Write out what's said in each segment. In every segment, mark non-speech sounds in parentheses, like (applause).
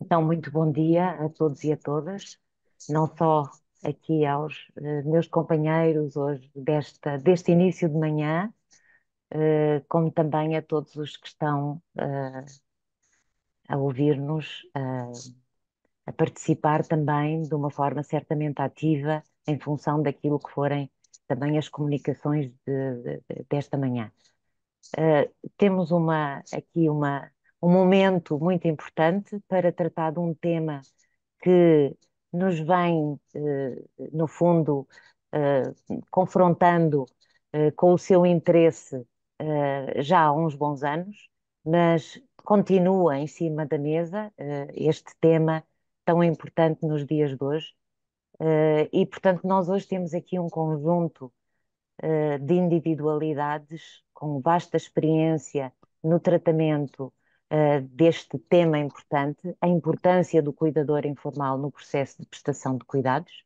Então, muito bom dia a todos e a todas, não só aqui aos eh, meus companheiros hoje desta, deste início de manhã, eh, como também a todos os que estão eh, a ouvir-nos, a, a participar também de uma forma certamente ativa em função daquilo que forem também as comunicações de, de, desta manhã. Uh, temos uma, aqui uma, um momento muito importante para tratar de um tema que nos vem, eh, no fundo, eh, confrontando eh, com o seu interesse já há uns bons anos, mas continua em cima da mesa este tema tão importante nos dias de hoje. E, portanto, nós hoje temos aqui um conjunto de individualidades com vasta experiência no tratamento uh, deste tema importante, a importância do cuidador informal no processo de prestação de cuidados.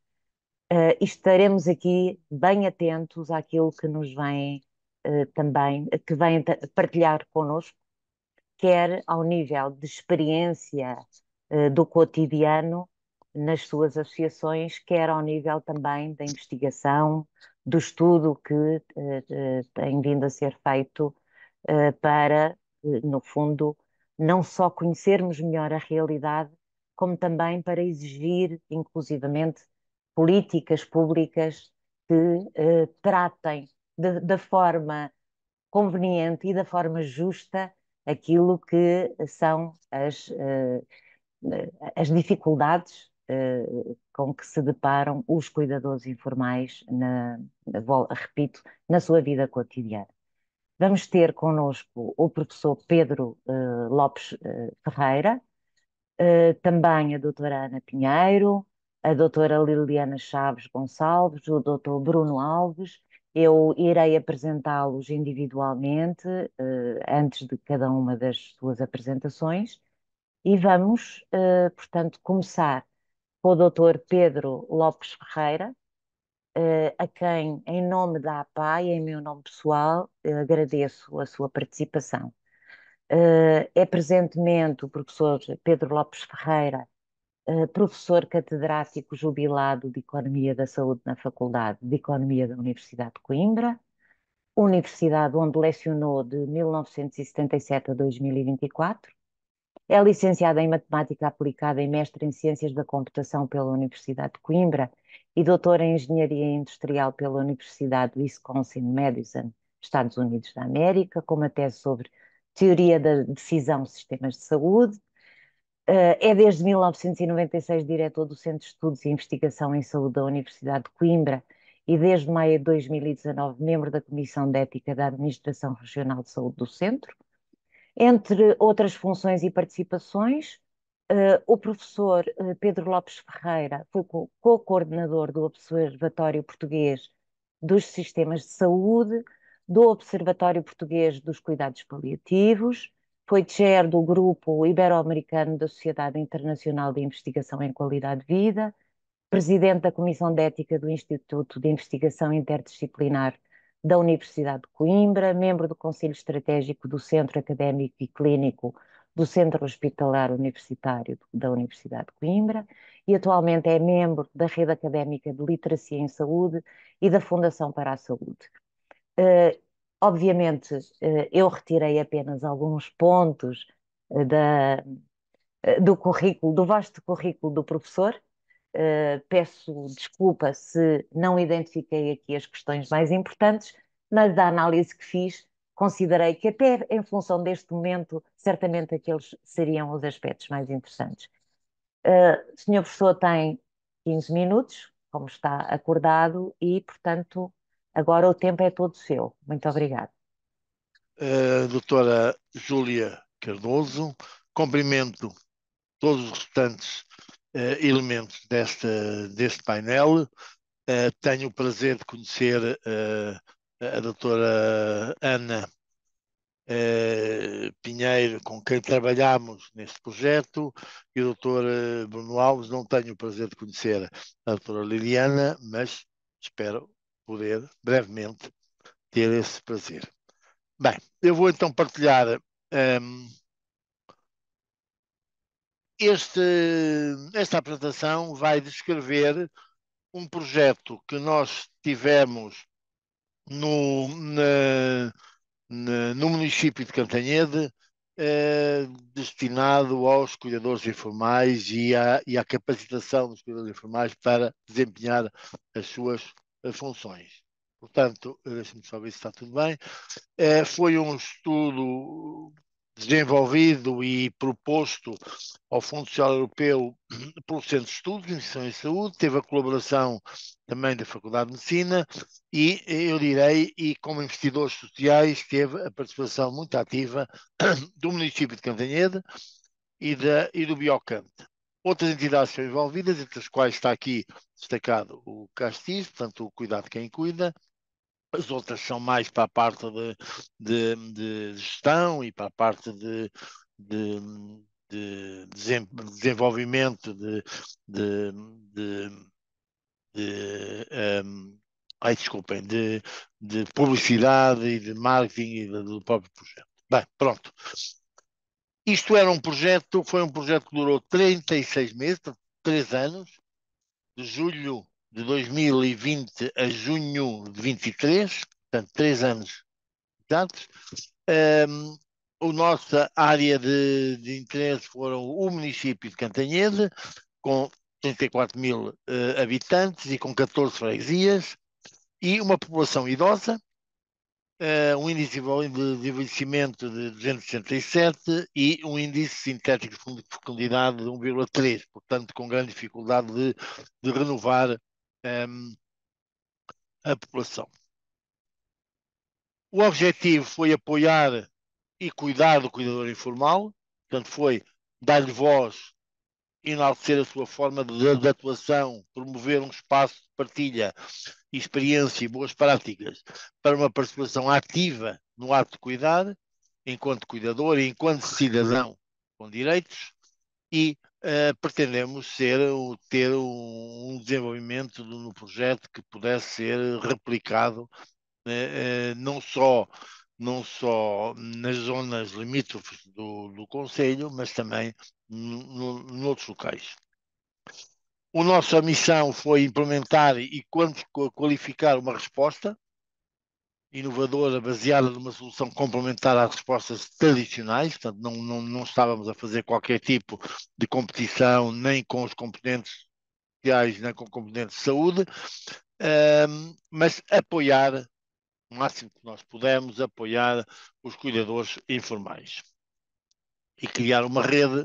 Uh, estaremos aqui bem atentos àquilo que nos vem uh, também, que vem partilhar connosco, quer ao nível de experiência do cotidiano nas suas associações, quer ao nível também da investigação, do estudo que uh, uh, tem vindo a ser feito uh, para, no fundo, não só conhecermos melhor a realidade, como também para exigir, inclusivamente, políticas públicas que eh, tratem da forma conveniente e da forma justa aquilo que são as, eh, as dificuldades eh, com que se deparam os cuidadores informais, na, repito, na sua vida cotidiana. Vamos ter connosco o professor Pedro uh, Lopes uh, Ferreira, uh, também a doutora Ana Pinheiro, a doutora Liliana Chaves Gonçalves, o doutor Bruno Alves. Eu irei apresentá-los individualmente, antes de cada uma das suas apresentações. E vamos, portanto, começar com o doutor Pedro Lopes Ferreira, uh, a quem, em nome da APA e em meu nome pessoal, uh, agradeço a sua participação. Uh, é presentemente o professor Pedro Lopes Ferreira, professor catedrático jubilado de Economia da Saúde na Faculdade de Economia da Universidade de Coimbra, universidade onde lecionou de 1977 a 2024 é licenciada em Matemática Aplicada e mestre em Ciências da Computação pela Universidade de Coimbra e doutora em Engenharia Industrial pela Universidade de Wisconsin-Madison, Estados Unidos da América, com uma tese sobre Teoria da Decisão Sistemas de Saúde. Eh, é desde 1996 diretor do Centro de Estudos e Investigação em Saúde da Universidade de Coimbra e desde maio de 2019 membro da Comissão de Ética da Administração Regional de Saúde do Centro entre outras funções e participações, uh, o professor uh, Pedro Lopes Ferreira foi co-coordenador do Observatório Português dos Sistemas de Saúde, do Observatório Português dos Cuidados Paliativos, foi chair do Grupo Ibero-Americano da Sociedade Internacional de Investigação em Qualidade de Vida, presidente da Comissão de Ética do Instituto de Investigação Interdisciplinar da Universidade de Coimbra, membro do Conselho Estratégico do Centro Académico e Clínico do Centro Hospitalar Universitário da Universidade de Coimbra e atualmente é membro da Rede Académica de Literacia em Saúde e da Fundação para a Saúde. Uh, obviamente, uh, eu retirei apenas alguns pontos uh, da, do currículo, do vasto currículo do professor, Uh, peço desculpa se não identifiquei aqui as questões mais importantes, mas da análise que fiz, considerei que, até em função deste momento, certamente aqueles seriam os aspectos mais interessantes. Uh, senhor professor tem 15 minutos, como está acordado, e, portanto, agora o tempo é todo seu. Muito obrigado. Uh, eh, doutora Júlia Cardoso, cumprimento todos os restantes eh, elementos desta, deste painel. Eh, tenho o prazer de conhecer eh, a doutora Ana Pinheiro, com quem trabalhamos neste projeto, e o doutor Bruno Alves. Não tenho o prazer de conhecer a doutora Liliana, mas espero poder brevemente ter esse prazer. Bem, eu vou então partilhar um, ehm, este, esta apresentação vai descrever um projeto que nós tivemos no, na, na, no município de Cantanhede, eh, destinado aos cuidadores informais e à, e à, capacitação dos cuidadores informais para desempenhar as suas eh, funções. Portanto, eh, deixa-me só ver se está tudo bem. Eh, foi um estudo desenvolvido e proposto ao Fundo Social Europeu (clears throat) pelo Centro de Estudos de Instituição em Saúde, teve a colaboração também da Faculdade de Medicina e, eu direi, e como investidores sociais, teve a participação muito ativa (clears throat) do município de Cantanhede e, da, e do Biocante. Outras entidades são envolvidas, entre as quais está aqui destacado o Castiz, portanto, o Cuidado Quem Cuida, as outras são mais para a parte de, de, de gestão e para a parte de, de, de desenvolvimento de. de, um, ehm, ai, desculpem, de, de publicidade e de marketing e do próprio projeto. Bem, pronto. Isto era um projeto, foi um projeto que durou 36 meses, 3 anos, de julho de 2020 a junho de 23, portanto, três anos dados. Um, a nossa área de, de, interesse foram o município de Cantanhede, com 34 mil uh, habitantes e com 14 freguesias, e uma população idosa, uh, um índice de, de envelhecimento de 267 e um índice sintético de fecundidade de 1,3, portanto, com grande dificuldade de, de renovar um, ehm, a população. O objetivo foi apoiar e cuidar do cuidador informal, portanto, foi dar-lhe voz, enaltecer a sua forma de, de, atuação, promover um espaço de partilha, experiência e boas práticas para uma participação ativa no ato de cuidar, enquanto cuidador e enquanto cidadão com direitos, e eh, pretendemos ser, ter um, desenvolvimento no projeto que pudesse ser replicado né, eh, não só não só nas zonas limítrofes do, do Conselho, mas também noutros locais. A nossa missão foi implementar e qualificar uma resposta inovadora baseada numa solução complementar às respostas tradicionais, portanto, não, não, não estávamos a fazer qualquer tipo de competição, nem com os componentes sociais, nem com componentes de saúde, um, mas apoiar, o máximo que nós pudermos, apoiar os cuidadores informais e criar uma rede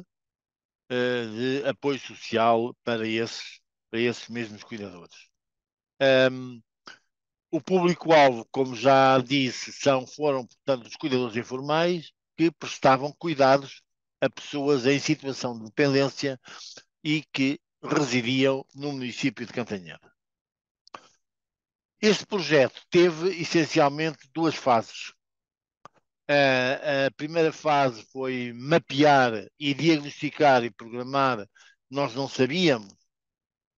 uh, de apoio social para esses, para esses mesmos cuidadores. Um, o público-alvo, como já disse, são, foram, portanto, os cuidadores informais que prestavam cuidados a pessoas em situação de dependência e que residiam no município de Cantanhede. Este projeto teve essencialmente duas fases. A, a primeira fase foi mapear e diagnosticar e programar. Nós não sabíamos,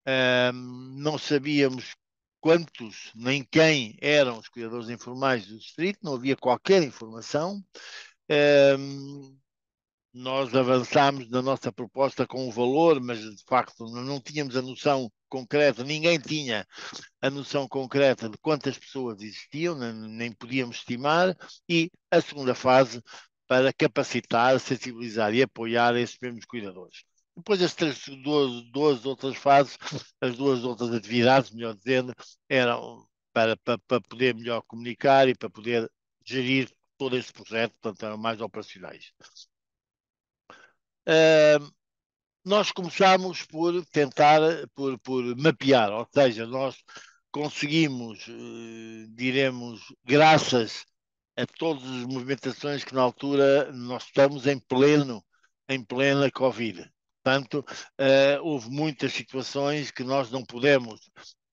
um, não sabíamos quantos nem quem eram os cuidadores informais do distrito, não havia qualquer informação. Um, ehm, nós avançámos na nossa proposta com o valor, mas de facto não tínhamos a noção concreta, ninguém tinha a noção concreta de quantas pessoas existiam, nem podíamos estimar, e a segunda fase para capacitar, sensibilizar e apoiar esses mesmos cuidadores. Depois as três, duas, duas outras fases, as duas outras atividades, melhor dizendo, eram para, para, para poder melhor comunicar e para poder gerir todo esse projeto, portanto eram mais operacionais. Uh, nós começámos por tentar, por, por mapear, ou seja, nós conseguimos, uh, diremos, graças a todas as movimentações que na altura nós estamos em pleno, em plena Covid. Portanto, uh, houve muitas situações que nós não pudemos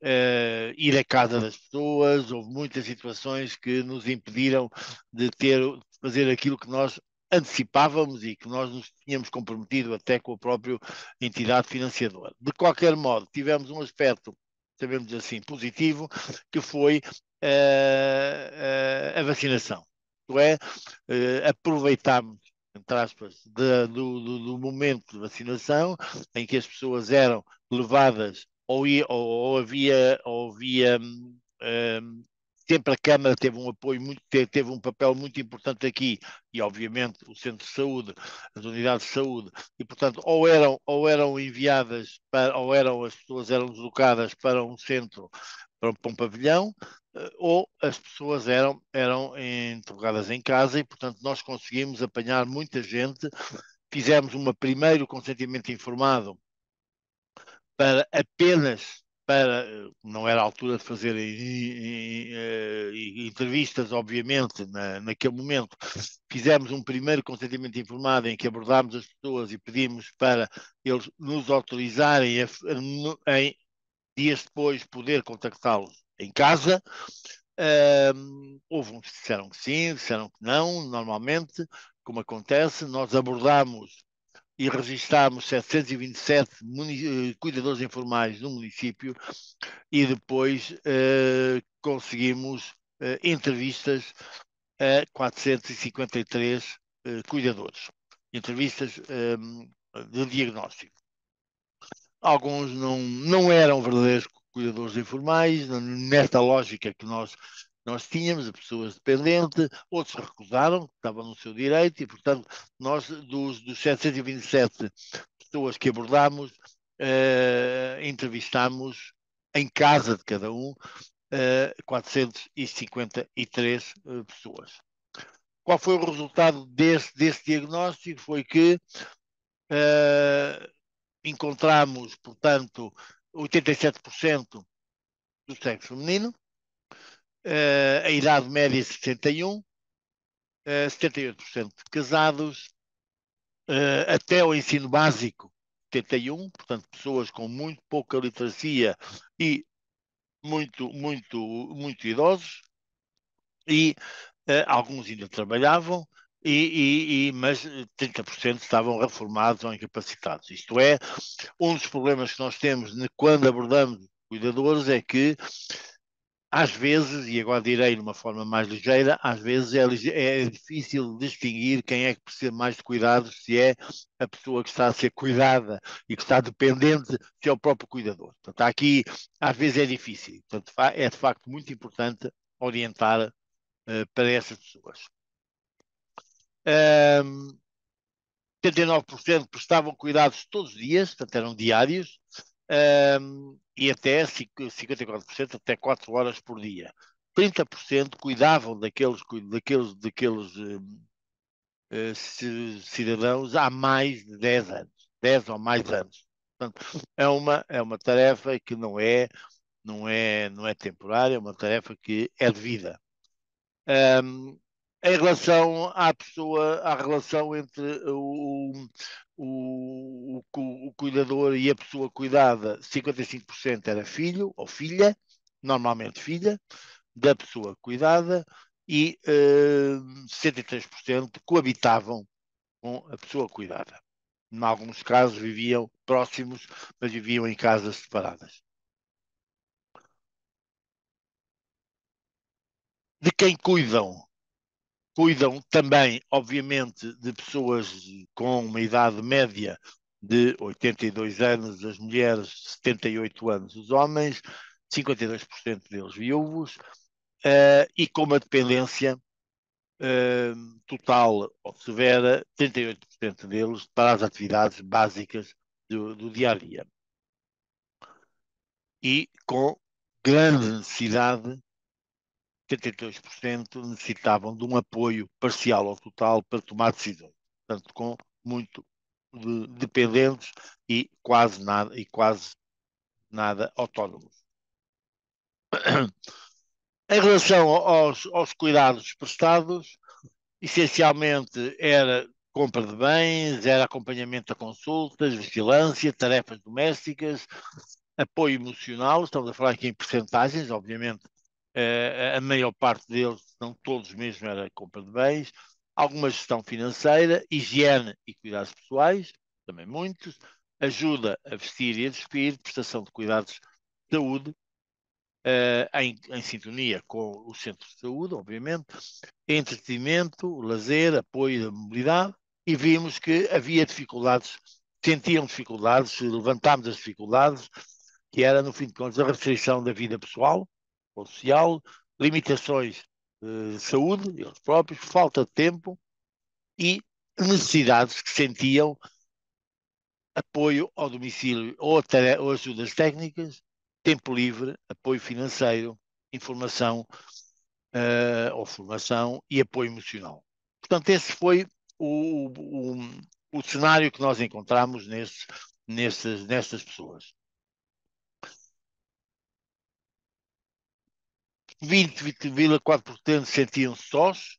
uh, ir à casa das pessoas, houve muitas situações que nos impediram de ter de fazer aquilo que nós antecipávamos e que nós nos tínhamos comprometido até com a própria entidade financiadora. De qualquer modo, tivemos um aspecto, sabemos assim, positivo, que foi uh, a vacinação. Isto é, aproveitámos entre aspas, de, do, do, do, momento de vacinação, em que as pessoas eram levadas ou, ia, ou, ou havia, ou havia um, hum, sempre a Câmara teve um apoio muito, teve um papel muito importante aqui, e obviamente o Centro de Saúde, as unidades de saúde, e portanto, ou eram, ou eram enviadas para, ou eram as pessoas eram deslocadas para um centro, para, para um pavilhão, ou as pessoas eram, eram interrogadas em casa e, portanto, nós conseguimos apanhar muita gente. Fizemos uma primeiro consentimento informado para apenas para não era a altura de fazer eh, entrevistas, obviamente, na, naquele momento. Fizemos um primeiro consentimento informado em que abordámos as pessoas e pedimos para eles nos autorizarem a, em dias depois poder contactá-los em casa. Uh, houve uns que disseram que sim, disseram que não. Normalmente, como acontece, nós abordamos e registámos 727 eh, cuidadores informais no município e depois uh, conseguimos uh, entrevistas a 453 cuidadores, entrevistas de diagnóstico. Alguns não, não eram verdadeiros cuidadores informais, nesta lógica que nós, nós tínhamos, pessoas dependentes, outros recusaram, estavam no seu direito, e, portanto, nós, dos, dos 727 pessoas que abordámos, eh, entrevistámos em casa de cada um eh, 453 eh, pessoas. Qual foi o resultado desse, desse diagnóstico? Foi que eh, encontramos, portanto, 87% do sexo feminino, eh, a idade média é 61, 78% eh, de casados, eh, até o ensino básico, 71, portanto, pessoas com muito pouca literacia e muito, muito, muito idosos, e alguns ainda trabalhavam, e, e, e, mas 30% eh, estavam reformados ou incapacitados. Isto é, um dos problemas que nós temos quando abordamos cuidadores é que, às vezes, e agora direi de uma forma mais ligeira, às vezes é, é difícil distinguir quem é que precisa mais de cuidados, se é a pessoa que está a ser cuidada e que está dependente, se é o próprio cuidador. Portanto, aqui, às vezes, é difícil. Portanto, é de facto muito importante orientar uh, para essas pessoas. Um, 79% prestavam cuidados todos os dias, portanto eram diários, um, e até 54% até 4 horas por dia. 30% cuidavam daqueles, daqueles, daqueles uh, cidadãos há mais de 10 anos, 10 ou mais anos. Portanto, é uma, é uma tarefa que não é, não, é, não é temporária, é uma tarefa que é de vida. Um, em relação à pessoa, à relação entre o, o, o, o cuidador e a pessoa cuidada, 55% era filho ou filha, normalmente filha, da pessoa cuidada, e uh, eh, 73% coabitavam com a pessoa cuidada. Em alguns casos viviam próximos, mas viviam em casas separadas. De quem cuidam cuidam também, obviamente, de pessoas com uma idade média de 82 anos, as mulheres, 78 anos, os homens, 52% deles viúvos, uh, e com uma dependência uh, total ou severa, 38% deles para as atividades básicas do, do dia a dia. E com grande necessidade 72% necessitavam de um apoio parcial ou total para tomar decisões. Portanto, com muito de dependentes e quase nada, e quase nada autónomos. Em relação aos, aos cuidados prestados, essencialmente era compra de bens, era acompanhamento a consultas, vigilância, tarefas domésticas, apoio emocional, estamos a falar aqui em porcentagens, obviamente eh, a maior parte deles, não todos mesmo, era compra de bens, alguma gestão financeira, higiene e cuidados pessoais, também muitos, ajuda a vestir e a despir, prestação de cuidados de saúde, Uh, em, em, sintonia com o centro de saúde, obviamente, entretenimento, lazer, apoio à mobilidade, e vimos que havia dificuldades, sentiam dificuldades, levantámos as dificuldades, que era, no fim de contas, a restrição da vida pessoal, ou social, limitações de saúde, eles próprios, falta de tempo e necessidades que sentiam apoio ao domicílio ou, ou ajudas técnicas, tempo livre, apoio financeiro, informação uh, ou formação e apoio emocional. Portanto, esse foi o, o, o, cenário que nós encontramos nestas pessoas. 20,4% sentiam-se sós,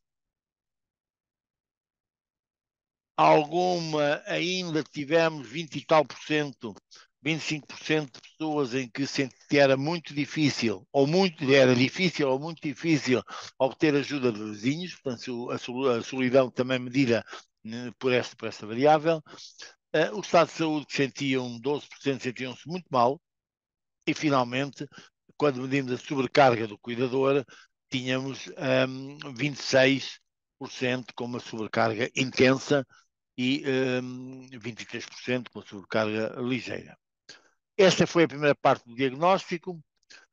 alguma ainda tivemos 20 e tal por cento, 25% de pessoas em que era muito difícil, ou muito era difícil ou muito difícil obter ajuda dos vizinhos, portanto a solidão também medida né, por esta, por esta variável. Eh, o estado de saúde sentiam 12% sentiam-se muito mal, e finalmente quando medimos a sobrecarga do cuidador, tínhamos um, 26% com uma sobrecarga intensa e um, 23% com uma sobrecarga ligeira. Esta foi a primeira parte do diagnóstico.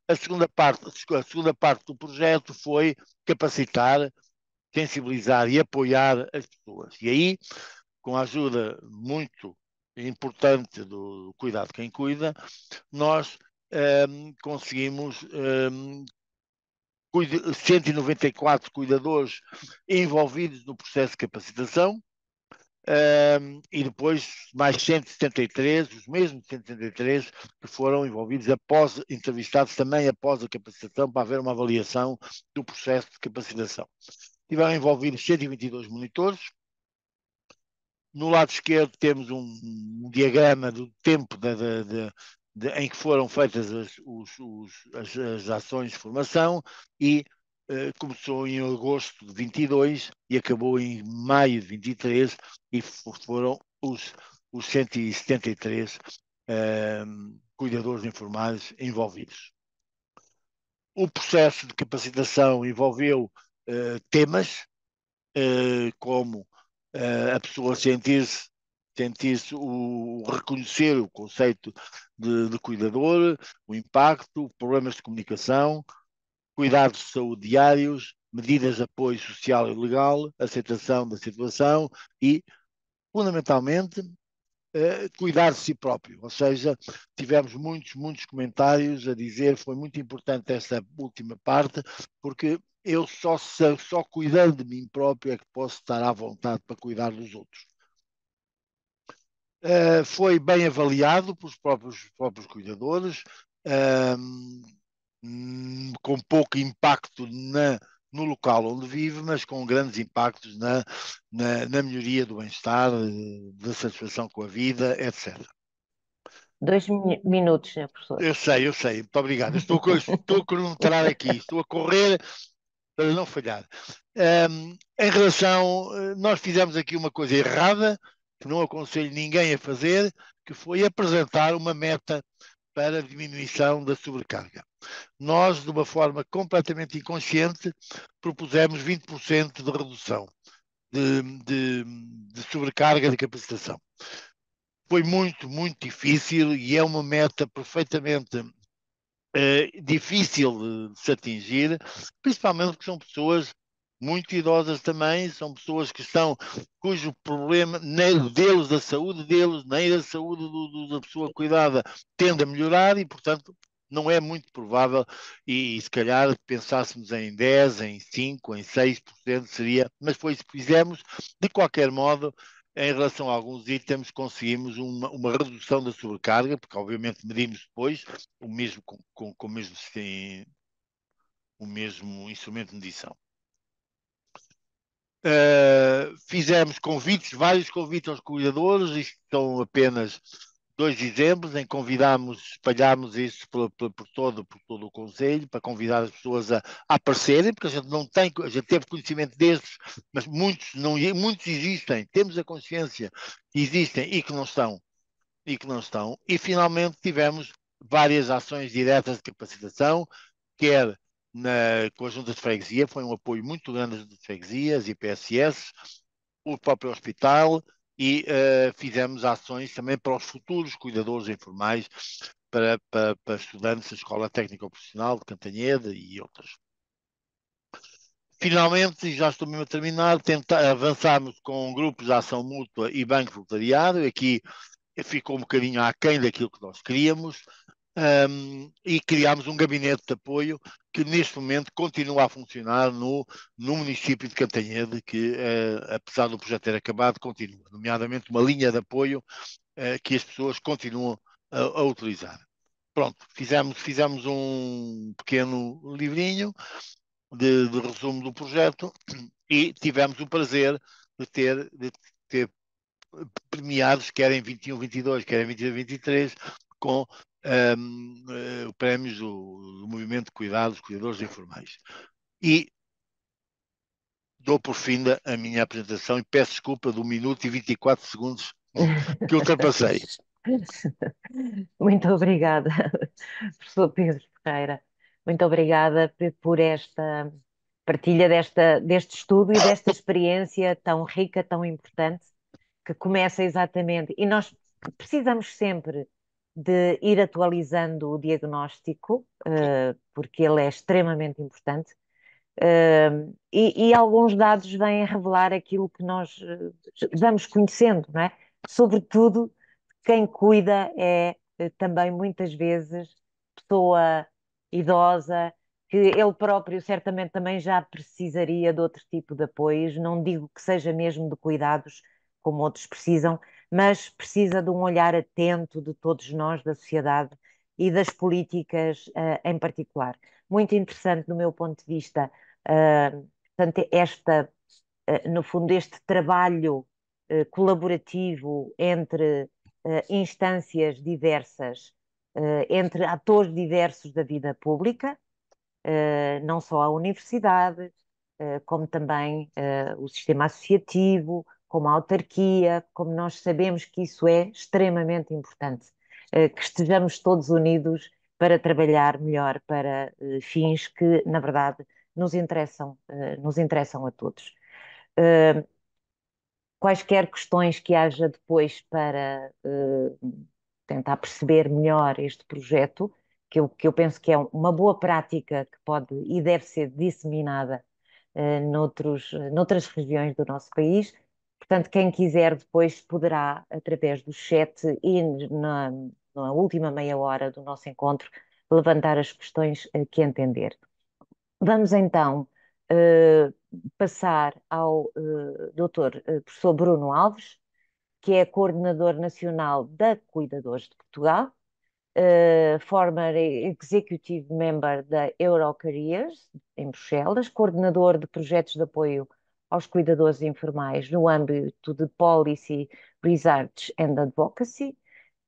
A segunda parte, a segunda parte do projeto foi capacitar, sensibilizar e apoiar as pessoas. E aí, com a ajuda muito importante do cuidado quem cuida, nós um, conseguimos um, 194 cuidadores envolvidos no processo de capacitação um, e depois mais 173, os mesmos 173 que foram envolvidos após, entrevistados também após a capacitação para haver uma avaliação do processo de capacitação. Tiveram envolvidos 122 monitores. No lado esquerdo temos um, um diagrama do tempo da, da, da, de, em que foram feitas as, os, os, as, as ações de formação e eh, começou em agosto de 22 e acabou em maio de 23 e foram os, os 173 ehm, cuidadores informais envolvidos. O processo de capacitação envolveu eh, temas eh, como a pessoa sentir-se Tente-se reconhecer o conceito de, de, cuidador, o impacto, problemas de comunicação, cuidados de saúde diários, medidas de apoio social e legal, aceitação da situação e, fundamentalmente, eh, cuidar de si próprio. Ou seja, tivemos muitos, muitos comentários a dizer, foi muito importante esta última parte, porque eu só, só cuidando de mim próprio é que posso estar à vontade para cuidar dos outros. Uh, foi bem avaliado pelos próprios, próprios cuidadores, uh, com pouco impacto na, no local onde vive, mas com grandes impactos na, na, na melhoria do bem-estar, eh, da satisfação com a vida, etc. Dois minutos, senhor professor. Eu sei, eu sei. Muito obrigado. Estou, (laughs) estou a cronometrar aqui, estou a correr para não falhar. Um, ehm, em relação, eh, nós fizemos aqui uma coisa errada, que não aconselho ninguém a fazer, que foi apresentar uma meta para a diminuição da sobrecarga. Nós, de uma forma completamente inconsciente, propusemos 20% de redução de, de, de sobrecarga de capacitação. Foi muito, muito difícil e é uma meta perfeitamente eh, difícil de, de se atingir, principalmente porque são pessoas muito idosas também, são pessoas que estão, cujo problema nem deles, da saúde deles, nem da saúde do, do, da pessoa cuidada tende a melhorar e, portanto, não é muito provável e, e se calhar pensássemos em 10, em 5, em 6% seria, mas foi isso que fizemos. De qualquer modo, em relação a alguns itens, conseguimos uma, uma, redução da sobrecarga, porque obviamente medimos depois o mesmo, com, com, com o, mesmo, sim, o mesmo instrumento de medição. Uh, fizemos convites, vários convites aos cuidadores, isto são apenas dois exemplos em convidámos, espalhámos isso por, por, por, todo, por todo o Conselho, para convidar as pessoas a, a, aparecerem, porque a gente não tem, a gente teve conhecimento desses, mas muitos, não, muitos existem, temos a consciência que existem e que não estão, e que não estão. E finalmente tivemos várias ações diretas de capacitação, quer na, com a Junta de freguesia, foi um apoio muito grande das juntas de freguesias e PSS, o próprio hospital e uh, fizemos ações também para os futuros cuidadores informais, para, para, para estudantes da Escola Técnica Profissional de Cantanhede e outras. Finalmente, e já estou mesmo a terminar, tenta, avançámos com grupos de ação mútua e banco voluntariado, aqui ficou um bocadinho aquém daquilo que nós queríamos, um, e criámos um gabinete de apoio que neste momento continua a funcionar no, no município de Cantanhede, que uh, apesar do projeto ter acabado, continua, nomeadamente uma linha de apoio uh, que as pessoas continuam a, a utilizar. Pronto, fizemos, fizemos um pequeno livrinho de, de resumo do projeto e tivemos o prazer de ter, de ter premiados, quer em 21, 22, quer em 22, 23, com um, uh, eh, do, do, Movimento de Cuidados, Cuidadores Informais. E dou por fim a minha apresentação e peço desculpa do minuto e 24 segundos que ultrapassei. (laughs) Muito obrigada, (laughs) professor Pedro Ferreira. Muito obrigada por esta partilha desta, deste estudo e desta experiência tão rica, tão importante, que começa exatamente. E nós precisamos sempre de ir atualizando o diagnóstico, eh, porque ele é extremamente importante, eh, e, e, alguns dados vêm revelar aquilo que nós eh, vamos conhecendo, não é? Sobretudo, quem cuida é também muitas vezes pessoa idosa, que ele próprio certamente também já precisaria de outro tipo de apoios, não digo que seja mesmo de cuidados como outros precisam, mas precisa de um olhar atento de todos nós, da sociedade e das políticas uh, em particular. Muito interessante do meu ponto de vista, uh, portanto, esta, uh, no fundo, este trabalho colaborativo entre instâncias diversas, entre atores diversos da vida pública, não só a universidade, como também o sistema associativo, como a autarquia, como nós sabemos que isso é extremamente importante, eh, que estejamos todos unidos para trabalhar melhor para eh, fins que, na verdade, nos interessam, eh, nos interessam a todos. Quaisquer questões que haja depois para tentar perceber melhor este projeto, que eu, que eu penso que é uma boa prática que pode e deve ser disseminada noutros, noutras regiões do nosso país, Portanto, quem quiser depois poderá, através do chat e na, na última meia hora do nosso encontro, levantar as questões eh, que entender. Vamos então uh, passar ao uh, doutor uh, professor Bruno Alves, que é coordenador nacional da Cuidadores de Portugal, uh, former executive member da Eurocareers, em Bruxelas, coordenador de projetos de apoio aos cuidadores informais no âmbito de Policy, Research and Advocacy,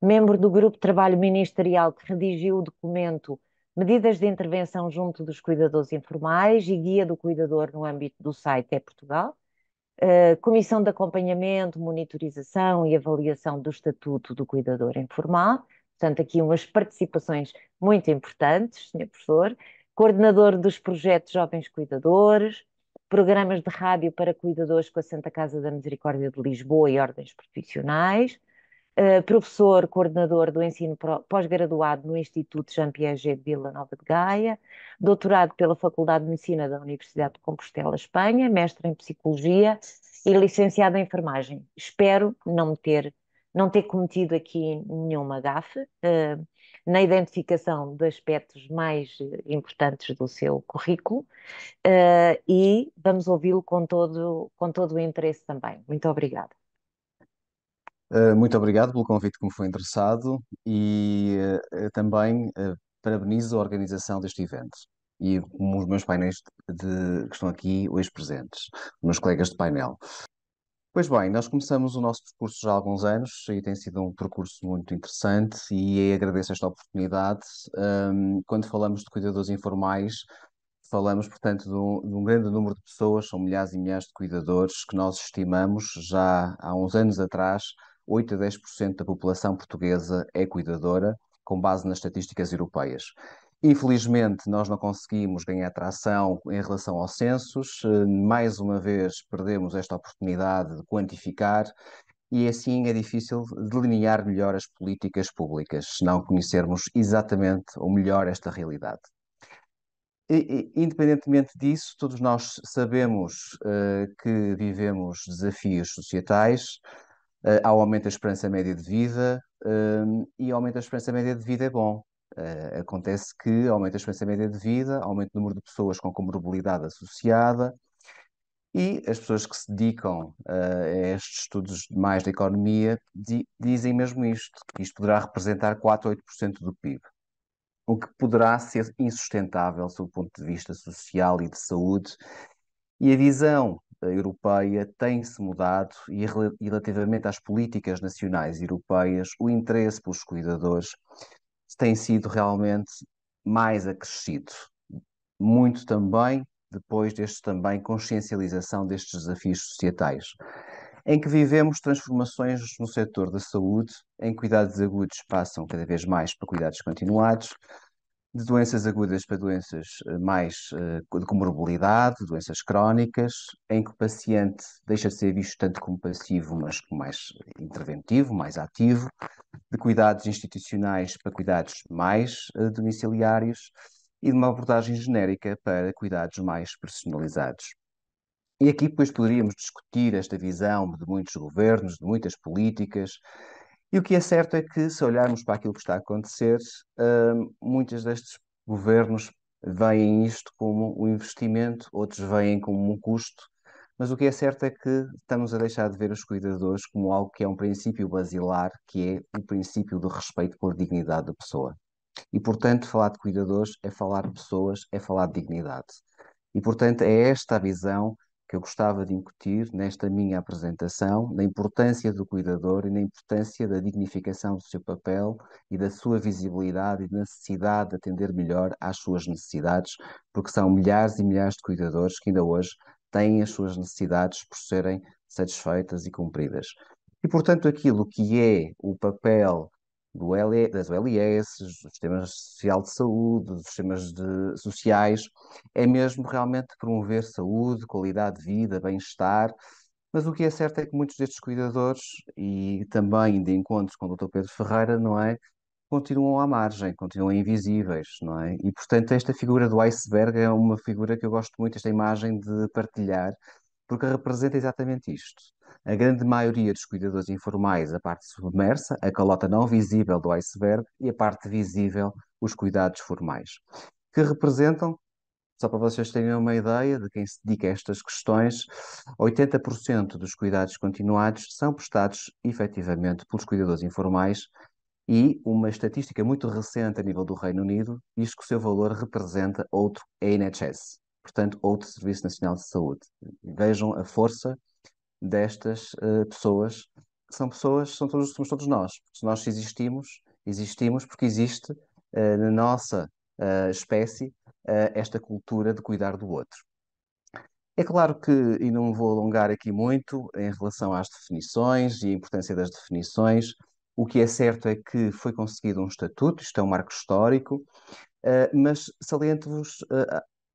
membro do Grupo de Trabalho Ministerial que redigiu o documento Medidas de Intervenção junto dos Cuidadores Informais e Guia do Cuidador no âmbito do site É Portugal, eh, Comissão de Acompanhamento, Monitorização e Avaliação do Estatuto do Cuidador Informal, portanto, aqui umas participações muito importantes, Sr. Professor, coordenador dos projetos Jovens Cuidadores, programas de rádio para cuidadores com a Santa Casa da Misericórdia de Lisboa e ordens profissionais, uh, professor coordenador do ensino pós-graduado no Instituto Jean Piaget de Vila Nova de Gaia, doutorado pela Faculdade de Medicina da Universidade de Compostela, Espanha, mestre em Psicologia e licenciado em Enfermagem. Espero não ter, não ter cometido aqui nenhuma gafe. Uh, na identificação de aspectos mais eh, importantes do seu currículo uh, e vamos ouvi-lo com todo, com todo o interesse também. Muito obrigada. Eh, muito obrigado pelo convite que me foi interessado e uh, também parabenizo a organização deste evento e os meus painéis de, que estão aqui hoje presentes, meus colegas de painel. Pois bem, nós começamos o nosso percurso já há alguns anos e tem sido um percurso muito interessante e agradeço esta oportunidade. Um, quando falamos de cuidadores informais, falamos, portanto, de um, de um, grande número de pessoas, são milhares e milhares de cuidadores que nós estimamos já há uns anos atrás, 8 a 10% da população portuguesa é cuidadora, com base nas estatísticas europeias. Infelizmente, nós não conseguimos ganhar tração em relação aos censos. Eh, mais uma vez, perdemos esta oportunidade de quantificar e assim é difícil delinear melhor as políticas públicas, se não conhecermos exatamente ou melhor esta realidade. E, independentemente disso, todos nós sabemos uh, que vivemos desafios societais, eh, há aumento da esperança média de vida, uh, e aumento da esperança média de vida é bom, Uh, acontece que aumenta a esperança média de vida, aumenta o número de pessoas com comorbilidade associada e as pessoas que se dedicam uh, a estes estudos mais da economia di dizem mesmo isto, que isto poderá representar 4 a 8% do PIB, o que poderá ser insustentável sob o ponto de vista social e de saúde. E a visão eh, europeia tem-se mudado e relativamente às políticas nacionais e europeias, o interesse pelos cuidadores tem sido realmente mais acrescido. Muito também depois deste também consciencialização destes desafios societais, em que vivemos transformações no setor da saúde, em cuidados agudos passam cada vez mais para cuidados continuados, de doenças agudas para doenças eh, mais eh, de comorbilidade, doenças crónicas, em que o paciente deixa de ser visto tanto como passivo, mas como mais eh, interventivo, mais ativo, de cuidados institucionais para cuidados mais domiciliários e de uma abordagem genérica para cuidados mais personalizados. E aqui, pois, poderíamos discutir esta visão de muitos governos, de muitas políticas, e o que é certo é que, se olharmos para aquilo que está a acontecer, uh, muitos destes governos veem isto como um investimento, outros veem como um custo, mas o que é certo é que estamos a deixar de ver os cuidadores como algo que é um princípio basilar, que é o princípio do respeito por dignidade da pessoa. E, portanto, falar de cuidadores é falar de pessoas, é falar de dignidade. E, portanto, é esta a visão que eu gostava de incutir nesta minha apresentação, na importância do cuidador e na importância da dignificação do seu papel e da sua visibilidade e da necessidade de atender melhor às suas necessidades, porque são milhares e milhares de cuidadores que ainda hoje têm as suas necessidades por serem satisfeitas e cumpridas. E, portanto, aquilo que é o papel do L, das OLS, dos sistemas social de saúde, dos sistemas de, sociais, é mesmo realmente promover saúde, qualidade de vida, bem-estar, mas o que é certo é que muitos destes cuidadores, e também de encontros com o Dr. Pedro Ferreira, não é? Continuam à margem, continuam invisíveis, não é? E, portanto, esta figura do iceberg é uma figura que eu gosto muito, esta imagem de partilhar, porque representa exatamente isto. A grande maioria dos cuidadores informais, a parte submersa, a calota não visível do iceberg e a parte visível, os cuidados formais, que representam, só para vocês terem uma ideia de quem se dedica a estas questões, 80% dos cuidados continuados são prestados efetivamente pelos cuidadores informais e uma estatística muito recente a nível do Reino Unido diz que o seu valor representa outro NHS, portanto, outro Serviço Nacional de Saúde. Vejam a força destas uh, pessoas, que são pessoas, são todos, somos todos nós. Se nós existimos, existimos porque existe uh, na nossa uh, espécie esta cultura de cuidar do outro. É claro que, e não vou alongar aqui muito em relação às definições e a importância das definições, o que é certo é que foi conseguido um estatuto, isto é um marco histórico, mas saliento-vos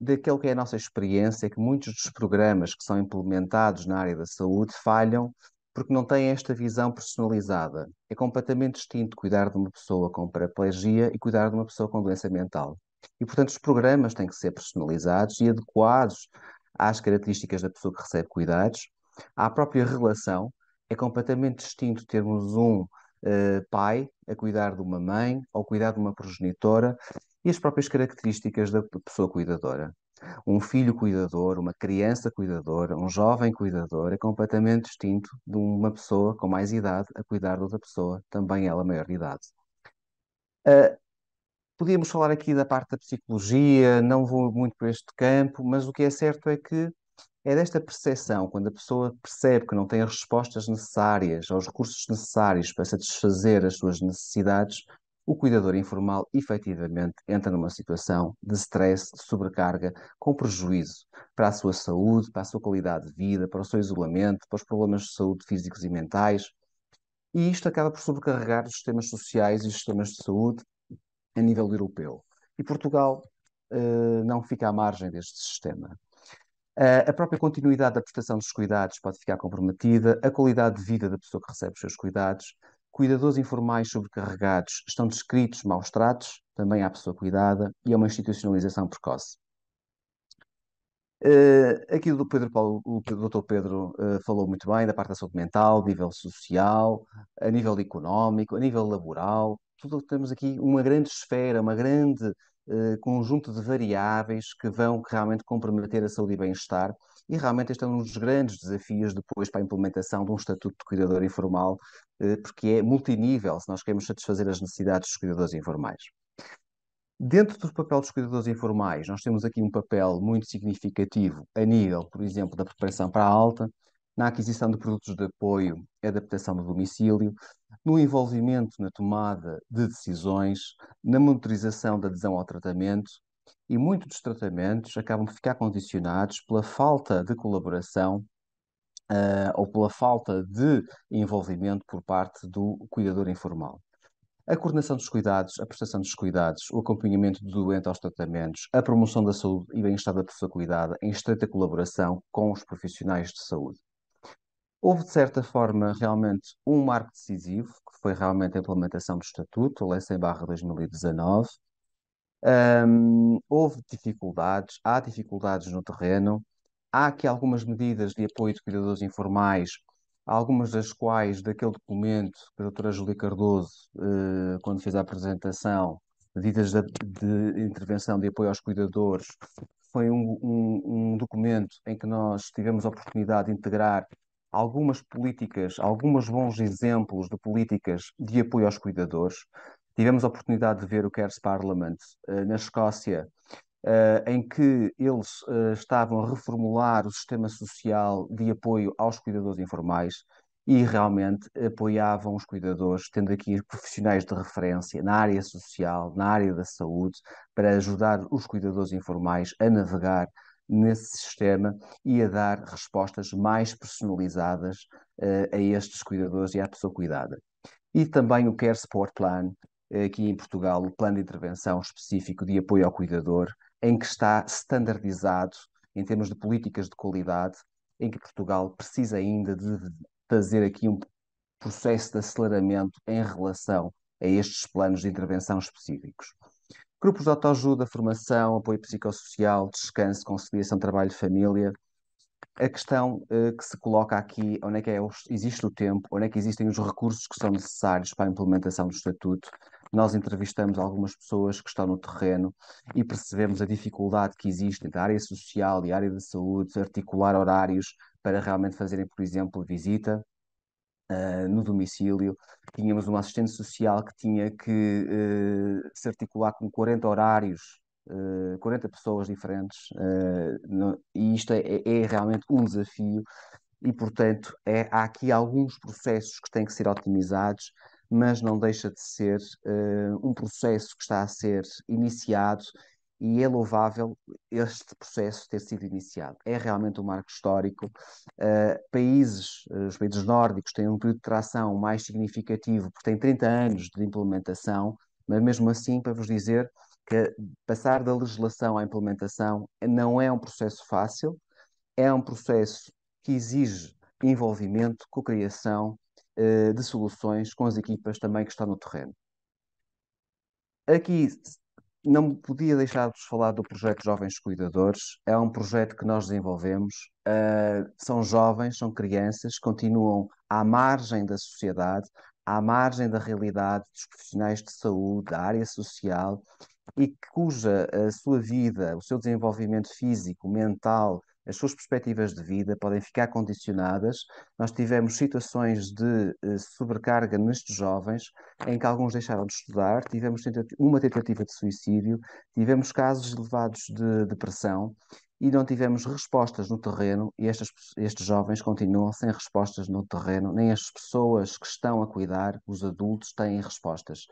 daquilo que é a nossa experiência, que muitos dos programas que são implementados na área da saúde falham porque não têm esta visão personalizada. É completamente distinto cuidar de uma pessoa com paraplegia e cuidar de uma pessoa com doença mental. E, portanto, os programas têm que ser personalizados e adequados às características da pessoa que recebe cuidados, à própria relação. É completamente distinto termos um Uh, pai a cuidar de uma mãe ou cuidar de uma progenitora e as próprias características da pessoa cuidadora. Um filho cuidador, uma criança cuidadora, um jovem cuidador é completamente distinto de uma pessoa com mais idade a cuidar de outra pessoa, também ela maior de idade. Uh, podíamos falar aqui da parte da psicologia, não vou muito para este campo, mas o que é certo é que é desta percepção, quando a pessoa percebe que não tem as respostas necessárias, aos recursos necessários para satisfazer as suas necessidades, o cuidador informal efetivamente entra numa situação de stress, de sobrecarga, com prejuízo para a sua saúde, para a sua qualidade de vida, para o seu isolamento, para os problemas de saúde físicos e mentais. E isto acaba por sobrecarregar os sistemas sociais e os sistemas de saúde a nível europeu. E Portugal uh, não fica à margem deste sistema. Uh, a própria continuidade da prestação dos cuidados pode ficar comprometida, a qualidade de vida da pessoa que recebe os seus cuidados, cuidadores informais sobrecarregados, estão descritos maus tratos, também à pessoa cuidada, e a é uma institucionalização precoce. Uh, aqui o, Pedro Paulo, o Dr. Pedro uh, falou muito bem da parte da saúde mental, nível social, a nível económico, a nível laboral. Tudo, temos aqui uma grande esfera, uma grande uh, conjunto de variáveis que vão realmente comprometer a saúde e bem-estar e realmente este é um dos grandes desafios depois para a implementação de um estatuto de cuidador informal, eh, porque é multinível se nós queremos satisfazer as necessidades dos cuidadores informais. Dentro do papel dos cuidadores informais, nós temos aqui um papel muito significativo a nível, por exemplo, da preparação para a alta, na aquisição de produtos de apoio e adaptação do domicílio, no envolvimento na tomada de decisões, na monitorização da adesão ao tratamento e muitos dos tratamentos acabam por ficar condicionados pela falta de colaboração uh, ou pela falta de envolvimento por parte do cuidador informal. A coordenação dos cuidados, a prestação dos cuidados, o acompanhamento do doente aos tratamentos, a promoção da saúde e bem-estar da pessoa cuidada em estreita colaboração com os profissionais de saúde. Houve, de certa forma, realmente um marco decisivo, que foi realmente a implementação do Estatuto, a barra 2019, um, houve dificuldades, há dificuldades no terreno, há aqui algumas medidas de apoio de cuidadores informais, algumas das quais, daquele documento que a doutora Júlia Cardoso, eh, quando fez a apresentação, medidas de, de, intervenção de apoio aos cuidadores, foi um, um, um documento em que nós tivemos a oportunidade de integrar algumas políticas, alguns bons exemplos de políticas de apoio aos cuidadores, Tivemos a oportunidade de ver o Cares Parliament eh, na Escócia, eh, em que eles eh, estavam a reformular o sistema social de apoio aos cuidadores informais e realmente apoiavam os cuidadores, tendo aqui profissionais de referência na área social, na área da saúde, para ajudar os cuidadores informais a navegar nesse sistema e a dar respostas mais personalizadas uh, a estes cuidadores e à pessoa cuidada. E também o Care Support Plan, eh, aqui em Portugal o plano de intervenção específico de apoio ao cuidador, em que está standardizado em termos de políticas de qualidade, em que Portugal precisa ainda de fazer aqui um processo de aceleramento em relação a estes planos de intervenção específicos. Grupos de autoajuda, formação, apoio psicossocial, descanso, conciliação, trabalho, família. A questão eh, que se coloca aqui, onde é que é, existe o tempo, onde é que existem os recursos que são necessários para a implementação do Estatuto, nós entrevistamos algumas pessoas que estão no terreno e percebemos a dificuldade que existe entre a área social e a área de saúde, articular horários para realmente fazerem, por exemplo, visita uh, no domicílio. Tínhamos uma assistente social que tinha que uh, se articular com 40 horários 40 eh, pessoas diferentes, e isto é, é, é, realmente um desafio, e portanto é, há aqui alguns processos que têm que ser otimizados, mas não deixa de ser uh, um processo que está a ser iniciado e é louvável este processo ter sido iniciado. É realmente um marco histórico. Uh, países, eh, os países nórdicos têm um período de tração mais significativo, porque têm 30 anos de implementação, mas mesmo assim, para vos dizer que passar da legislação à implementação não é um processo fácil, é um processo que exige envolvimento, cocriação, eh, de soluções com as equipas também que estão no terreno. Aqui não podia deixar de vos falar do projeto Jovens Cuidadores. É um projeto que nós desenvolvemos. Uh, são jovens, são crianças, continuam à margem da sociedade, à margem da realidade dos profissionais de saúde, da área social, e cuja a sua vida, o seu desenvolvimento físico, mental, as suas perspectivas de vida podem ficar condicionadas. Nós tivemos situações de eh, sobrecarga nestes jovens, em que alguns deixaram de estudar, tivemos uma tentativa de suicídio, tivemos casos elevados de depressão e não tivemos respostas no terreno, e estes jovens continuam sem respostas no terreno, nem as pessoas que estão a cuidar, os adultos, têm respostas.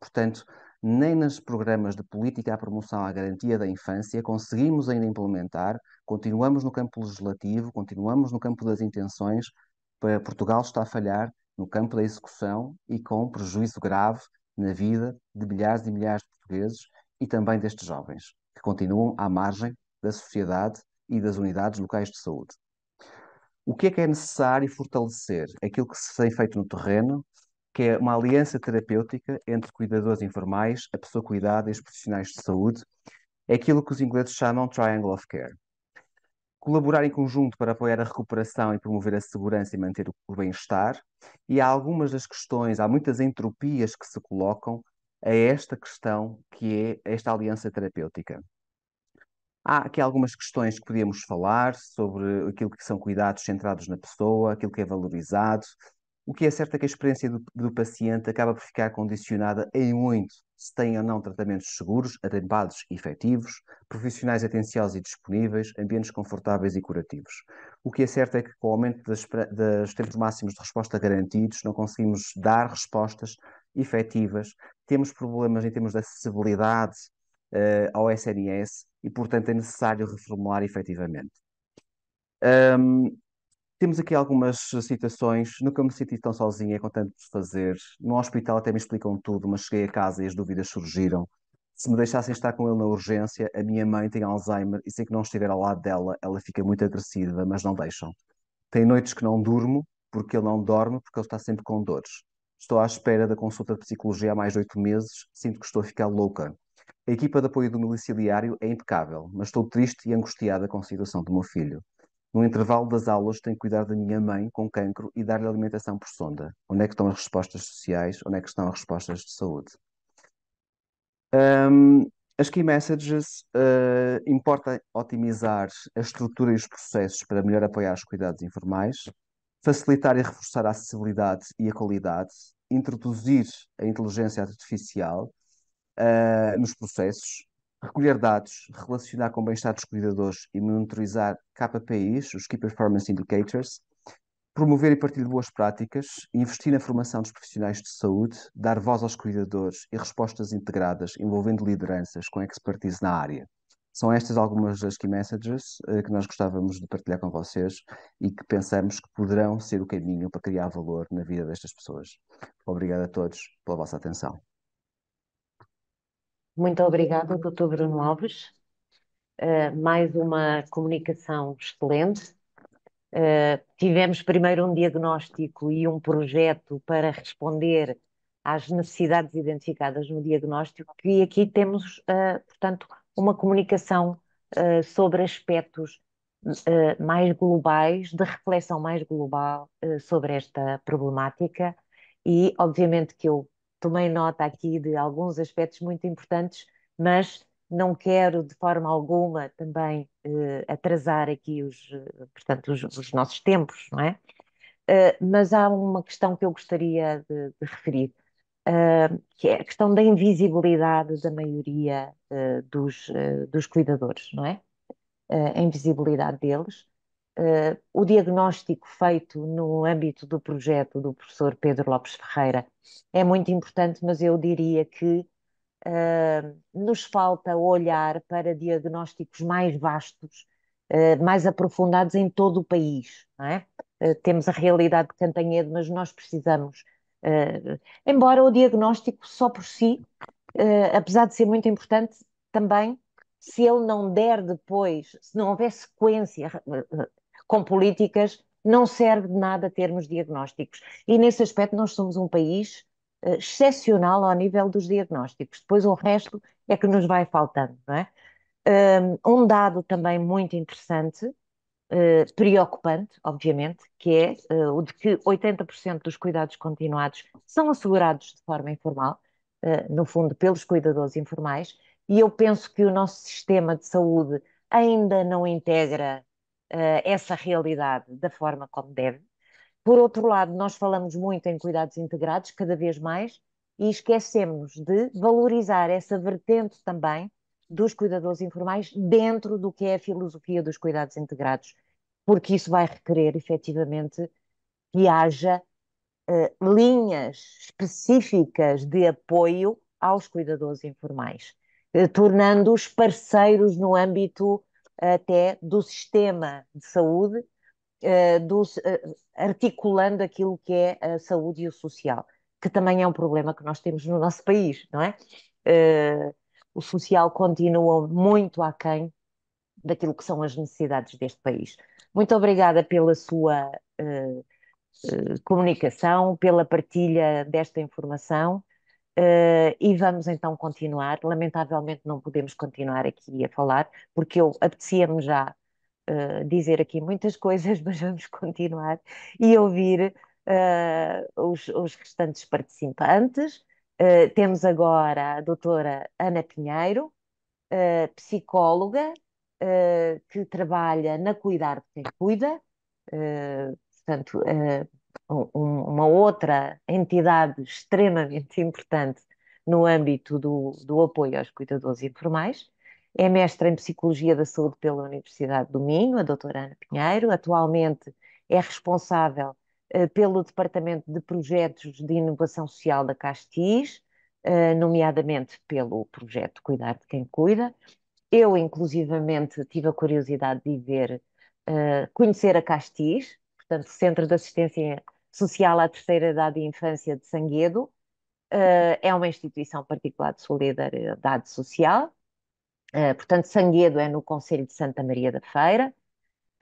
Portanto, nem nos programas de política à promoção à garantia da infância conseguimos ainda implementar, continuamos no campo legislativo, continuamos no campo das intenções, Portugal está a falhar no campo da execução e com prejuízo grave na vida de milhares e milhares de portugueses e também destes jovens, que continuam à margem da sociedade e das unidades locais de saúde. O que é que é necessário fortalecer? Aquilo que se tem feito no terreno, que é uma aliança terapêutica entre cuidadores informais, a pessoa cuidada e os profissionais de saúde. É aquilo que os ingleses chamam Triangle of Care. Colaborar em conjunto para apoiar a recuperação e promover a segurança e manter o bem-estar. E há algumas das questões, há muitas entropias que se colocam a esta questão que é esta aliança terapêutica. Há aqui algumas questões que podíamos falar sobre aquilo que são cuidados centrados na pessoa, aquilo que é valorizado, o que é certo é que a experiência do, do, paciente acaba por ficar condicionada em muito se tem ou não tratamentos seguros, atempados e efetivos, profissionais atenciosos e disponíveis, ambientes confortáveis e curativos. O que é certo é que, com o aumento das, dos tempos máximos de resposta garantidos, não conseguimos dar respostas efetivas, temos problemas em termos de acessibilidade uh, ao SNS e, portanto, é necessário reformular efetivamente. Um, temos aqui algumas citações. Nunca me senti tão sozinha com tanto de fazer. No hospital até me explicam tudo, mas cheguei a casa e as dúvidas surgiram. Se me deixassem estar com ele na urgência, a minha mãe tem Alzheimer e sem que não estiver ao lado dela, ela fica muito agressiva, mas não deixam. Tem noites que não durmo, porque ele não dorme, porque ele está sempre com dores. Estou à espera da consulta de psicologia há mais de oito meses, sinto que estou a ficar louca. A equipa de apoio do miliciliário é impecável, mas estou triste e angustiada com a situação do meu filho. No intervalo das aulas, tenho que cuidar da minha mãe com cancro e dar-lhe alimentação por sonda. Onde é que estão as respostas sociais? Onde é que estão as respostas de saúde? Um, as key messages uh, importa otimizar a estrutura e os processos para melhor apoiar os cuidados informais, facilitar e reforçar a acessibilidade e a qualidade, introduzir a inteligência artificial uh, nos processos, recolher dados, relacionar com o bem-estar dos cuidadores e monitorizar KPIs, os Key Performance Indicators, promover e partilhar boas práticas, investir na formação dos profissionais de saúde, dar voz aos cuidadores e respostas integradas envolvendo lideranças com expertise na área. São estas algumas das key messages eh, que nós gostávamos de partilhar com vocês e que pensamos que poderão ser o caminho para criar valor na vida destas pessoas. Obrigado a todos pela vossa atenção. Muito obrigada, Dr. Bruno Alves. Uh, mais uma comunicação excelente. Uh, tivemos primeiro um diagnóstico e um projeto para responder às necessidades identificadas no diagnóstico, e aqui temos, uh, portanto, uma comunicação sobre aspectos mais globais, de reflexão mais global sobre esta problemática, e obviamente que eu tomei nota aqui de alguns aspectos muito importantes, mas não quero de forma alguma também eh, atrasar aqui os, eh, portanto, os, os nossos tempos, não é? Uh, mas há uma questão que eu gostaria de, de referir, uh, que é a questão da invisibilidade da maioria uh, dos, dos cuidadores, não é? a invisibilidade deles, uh, o diagnóstico feito no âmbito do projeto do professor Pedro Lopes Ferreira é muito importante, mas eu diria que uh, nos falta olhar para diagnósticos mais vastos, uh, mais aprofundados em todo o país. É? Ah, temos a realidade de Cantanhedo, mas nós precisamos. embora o diagnóstico só por si, apesar de ser muito importante, também se ele não der depois, se não houver sequência com políticas, não serve de nada termos diagnósticos. E nesse aspecto nós somos um país eh, excepcional ao nível dos diagnósticos. Depois o resto é que nos vai faltando, não é? Um dado também muito interessante, eh, preocupante, obviamente, que é eh, o de que 80% dos cuidados continuados são assegurados de forma informal, no fundo, pelos cuidadores informais, e eu penso que o nosso sistema de saúde ainda não integra eh, essa realidade da forma como deve. Por outro lado, nós falamos muito em cuidados integrados, cada vez mais, e esquecemos de valorizar essa vertente também dos cuidadores informais dentro do que é a filosofia dos cuidados integrados, porque isso vai requerer efetivamente que haja uh, linhas específicas de apoio aos cuidadores informais, uh, tornando-os parceiros no âmbito até do sistema de saúde, eh, eh, articulando aquilo que é a saúde e o social, que também é um problema que nós temos no nosso país, não é? Eh, o social continua muito aquém daquilo que são as necessidades deste país. Muito obrigada pela sua uh, uh, comunicação, pela partilha desta informação Uh, e vamos então continuar. Lamentavelmente não podemos continuar aqui a falar, porque eu apetecia-me já uh, dizer aqui muitas (laughs) coisas, mas vamos continuar e ouvir uh, os, os, restantes participantes. temos agora a doutora Ana Pinheiro, psicóloga, que trabalha na Cuidar de Quem Cuida, portanto, uma outra entidade extremamente (laughs) importante no âmbito do, do apoio aos cuidadores informais. É mestra em Psicologia da Saúde pela Universidade do Minho, a doutora Ana Pinheiro. Atualmente é responsável eh, pelo Departamento de Projetos de Inovação Social da Castis, eh, nomeadamente pelo projeto Cuidar de Quem Cuida. Eu, inclusivamente, tive a curiosidade de ver, eh, conhecer a Castis, portanto, Centro de Assistência Social à Terceira Idade e Infância de Sanguedo. Uh, é uma instituição particular de solidariedade social. Uh, portanto, Sanguedo é no Conselho de Santa Maria da Feira.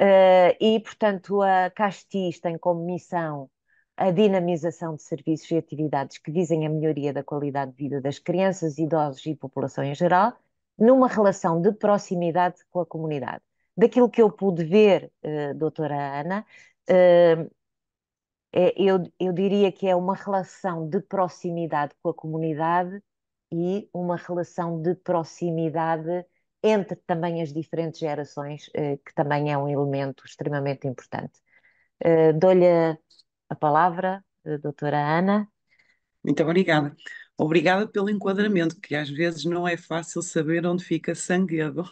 Uh, e, portanto, a Castis tem como missão a dinamização de serviços e atividades que visem a melhoria da qualidade de vida das crianças, idosos e população em geral, numa relação de proximidade com a comunidade. Daquilo que eu pude ver, uh, doutora Ana, uh, é, eu, eu diria que é uma relação de proximidade com a comunidade e uma relação de proximidade entre também as diferentes gerações, eh, que também é um elemento extremamente importante. Eh, dou-lhe a palavra, eh, doutora Ana. Muito obrigada. Obrigada pelo enquadramento, que às vezes não é fácil saber onde fica Sanguedo.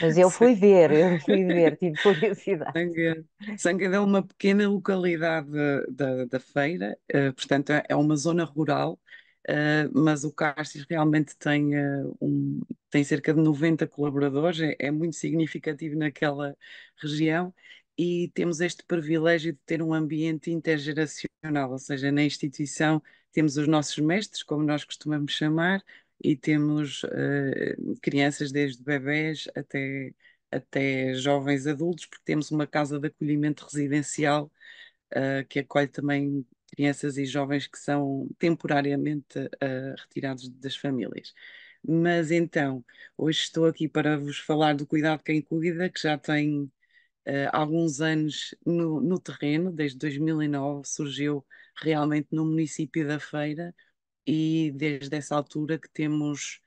Mas eu fui (laughs) ver, eu fui ver, tive curiosidade. Sanguedo, Sanguedo é uma pequena localidade da, da feira, eh, portanto é, é uma zona rural, eh, mas o Cárcis realmente tem, eh, um, tem cerca de 90 colaboradores, é, é muito significativo naquela região e temos este privilégio de ter um ambiente intergeracional, ou seja, na instituição temos os nossos mestres, como nós costumamos chamar, e temos uh, crianças desde bebés até, até jovens adultos, porque temos uma casa de acolhimento residencial uh, que acolhe também crianças e jovens que são temporariamente uh, retirados das famílias. Mas então, hoje estou aqui para vos falar do Cuidado Quem Cuida, que já tem alguns anos no, no terreno, desde 2009 surgiu realmente no município da Feira e desde essa altura que temos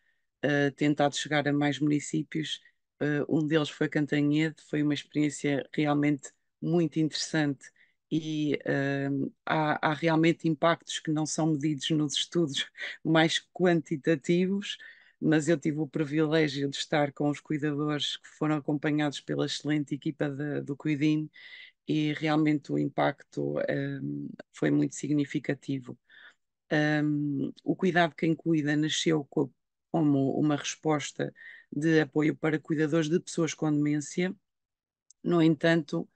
uh, tentado chegar a mais municípios. Uh, um deles foi Cantanhede, foi uma experiência realmente muito interessante e uh, há, há, realmente impactos que não são medidos nos estudos (laughs) mais quantitativos, mas eu tive o privilégio de estar com os cuidadores que foram acompanhados pela excelente equipa de, do Cuidim e realmente o impacto um, foi muito significativo. Um, o Cuidado Quem Cuida nasceu como uma resposta de apoio para cuidadores de pessoas com demência, no entanto,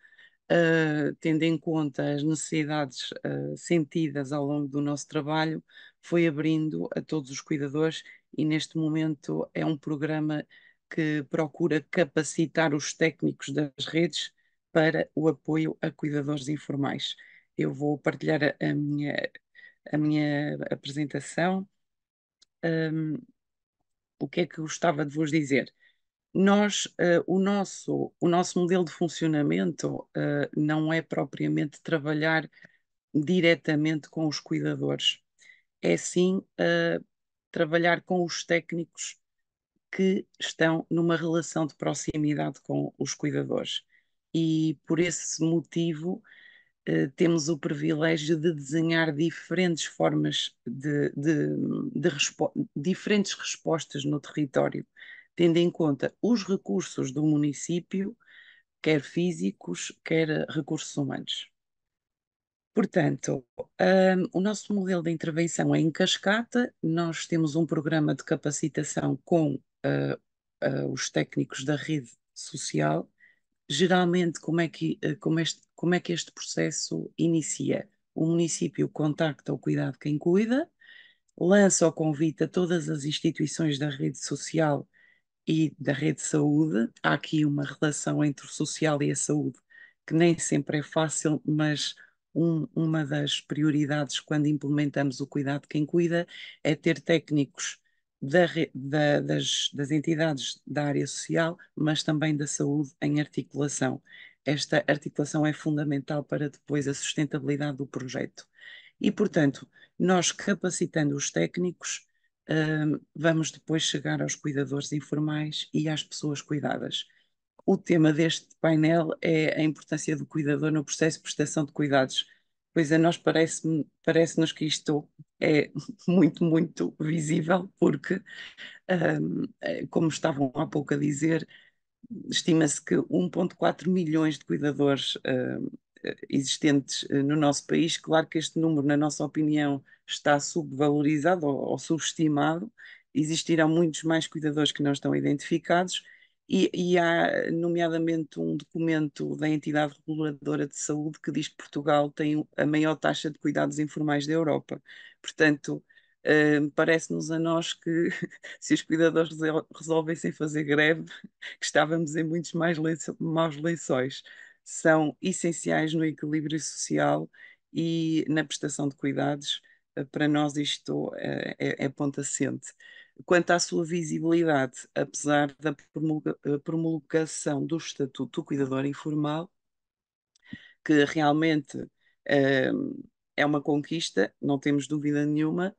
uh, tendo em conta as necessidades uh, sentidas ao longo do nosso trabalho, foi abrindo a todos os cuidadores e neste momento é um programa que procura capacitar os técnicos das redes para o apoio a cuidadores informais. Eu vou partilhar a, minha, a minha apresentação. Um, o que é que gostava de vos dizer? Nós, uh, o, nosso, o nosso modelo de funcionamento uh, não é propriamente trabalhar diretamente com os cuidadores, é sim uh, trabalhar com os técnicos que estão numa relação de proximidade com os cuidadores e por esse motivo eh, temos o privilégio de desenhar diferentes formas de, de, de respo diferentes respostas no território, tendo em conta os recursos do município, quer físicos, quer eh, recursos humanos. Portanto, um, ah, o nosso modelo de intervenção é em cascata, nós temos um programa de capacitação com uh, uh, os técnicos da rede social, geralmente como é que, eh, como este, como é que este processo inicia? O município contacta o cuidado quem cuida, lança o convite a todas as instituições da rede social e da rede de saúde. Há aqui uma relação entre o social e a saúde que nem sempre é fácil, mas um, uma das prioridades quando implementamos o cuidado de quem cuida é ter técnicos da, da, das, das entidades da área social, mas também da saúde em articulação. Esta articulação é fundamental para depois a sustentabilidade do projeto. E, portanto, nós capacitando os técnicos, hum, vamos depois chegar aos cuidadores informais e às pessoas cuidadas. O tema deste painel é a importância do cuidador no processo de prestação de cuidados. Pois a nós parece-nos parece que isto é (laughs) muito, muito visível, porque, um, é, como estavam há pouco a dizer, estima-se que 1,4 milhões de cuidadores um, é, existentes eh, no nosso país. Claro que este número, na nossa opinião, está subvalorizado ou, ou subestimado. Existirão muitos mais cuidadores que não estão identificados e, e há, nomeadamente, um documento da entidade reguladora de saúde que diz que Portugal tem a maior taxa de cuidados informais da Europa. Portanto, eh, parece-nos a nós que (laughs) se os cuidadores resolvessem fazer greve, (laughs) que estávamos em muitos mais lenço, maus lençóis. São essenciais no equilíbrio social e na prestação de cuidados. Eh, para nós isto eh, é, é pontacente quanto à sua visibilidade, apesar da eh, promulgação do Estatuto do Cuidador Informal, que realmente eh, é uma conquista, não temos dúvida nenhuma,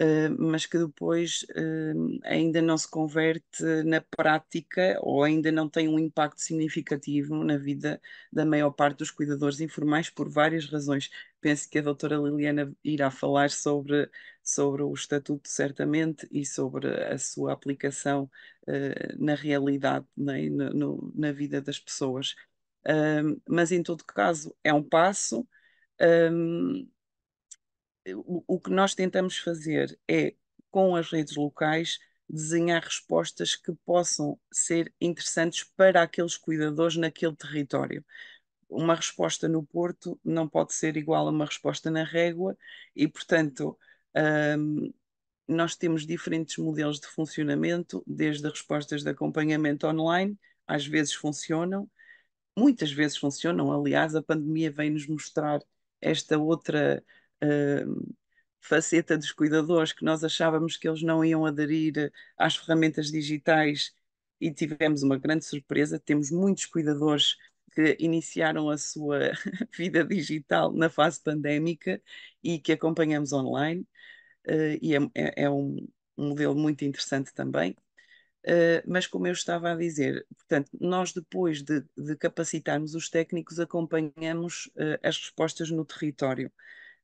eh, mas que depois eh, ainda não se converte na prática ou ainda não tem um impacto significativo na vida da maior parte dos cuidadores informais por várias razões. Penso que a doutora Liliana irá falar sobre, sobre o estatuto, certamente, e sobre a sua aplicação eh, na realidade, né, no, no, na vida das pessoas. mas, em todo caso, é um passo. Um, o, o que nós tentamos fazer é, com as redes locais, desenhar respostas que possam ser interessantes para aqueles cuidadores naquele território. Uma resposta no Porto não pode ser igual a uma resposta na Régua e, portanto, um, nós temos diferentes modelos de funcionamento, desde respostas de acompanhamento online, às vezes funcionam, muitas vezes funcionam, aliás, a pandemia vem nos mostrar esta outra uh, faceta dos cuidadores que nós achávamos que eles não iam aderir às ferramentas digitais e tivemos uma grande surpresa. Temos muitos cuidadores que iniciaram a sua (laughs) vida digital na fase pandémica e que acompanhamos online, uh, e é, é, é um, um, modelo muito interessante também. Uh, mas, como eu estava a dizer, portanto, nós depois de, de capacitarmos os técnicos, acompanhamos uh, as respostas no território.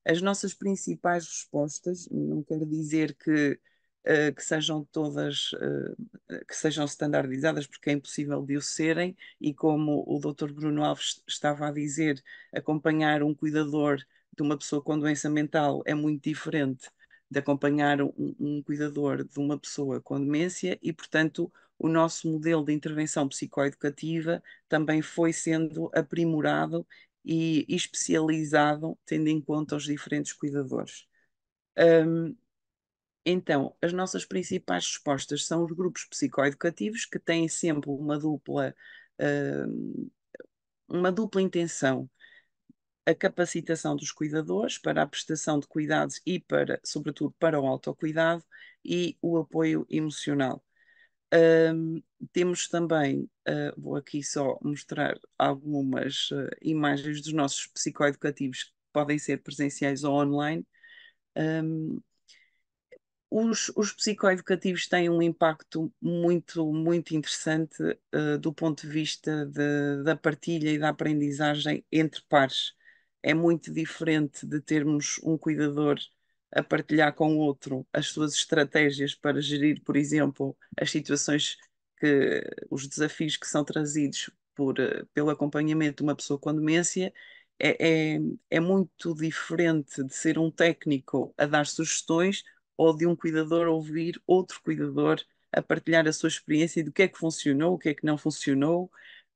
As nossas principais respostas, não quero dizer que, uh, que sejam todas, uh, que sejam standardizadas, porque é impossível de o serem, e como o Dr. Bruno Alves estava a dizer, acompanhar um cuidador de uma pessoa com doença mental é muito diferente de acompanhar um, um cuidador de uma pessoa com demência, e portanto o nosso modelo de intervenção psicoeducativa também foi sendo aprimorado e especializado, tendo em conta os diferentes cuidadores. Um, então, as nossas principais respostas são os grupos psicoeducativos, que têm sempre uma dupla, um, uma dupla intenção. A capacitação dos cuidadores para a prestação de cuidados e, para, sobretudo, para o autocuidado e o apoio emocional. Um, temos também, uh, vou aqui só mostrar algumas uh, imagens dos nossos psicoeducativos que podem ser presenciais ou online. Um, os, os, psicoeducativos têm um impacto muito, muito interessante uh, do ponto de vista de, da partilha e da aprendizagem entre pares. É muito diferente de termos um cuidador a partilhar com o outro as suas estratégias para gerir, por exemplo, as situações que os desafios que são trazidos por, eh, pelo acompanhamento de uma pessoa com demência é, é, é muito diferente de ser um técnico a dar sugestões ou de um cuidador ouvir outro cuidador a partilhar a sua experiência e do que é que funcionou, o que é que não funcionou.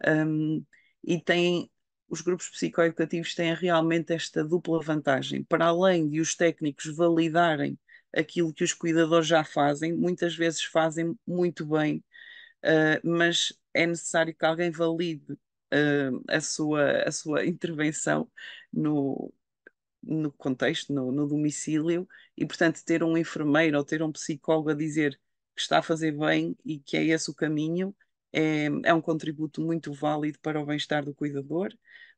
Um, e tem os grupos psicoeducativos têm realmente esta dupla vantagem. Para além de os técnicos validarem aquilo que os cuidadores já fazem, muitas vezes fazem muito bem, uh, mas é necessário que alguém valide uh, a, sua, a sua intervenção no, no contexto, no, no domicílio, e portanto ter um enfermeiro ou ter um psicólogo a dizer que está a fazer bem e que é esse o caminho é, é um contributo muito válido para o bem-estar do cuidador.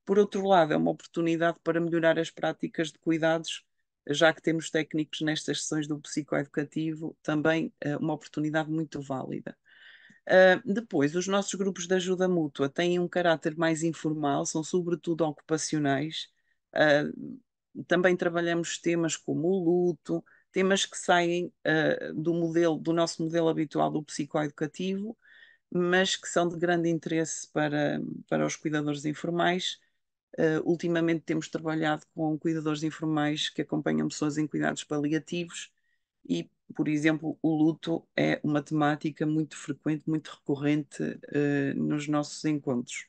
Por outro lado, é uma oportunidade para melhorar as práticas de cuidados, já que temos técnicos nestas sessões do psicoeducativo, também é uma oportunidade muito válida. Uh, depois, os nossos grupos de ajuda mútua têm um caráter mais informal, são sobretudo ocupacionais. Uh, também trabalhamos temas como o luto, temas que saem uh, do modelo do nosso modelo habitual do psicoeducativo mas que são de grande interesse para, para os cuidadores informais. Uh, ultimamente temos trabalhado com cuidadores informais que acompanham pessoas em cuidados paliativos e, por exemplo, o luto é uma temática muito frequente, muito recorrente uh, nos nossos encontros.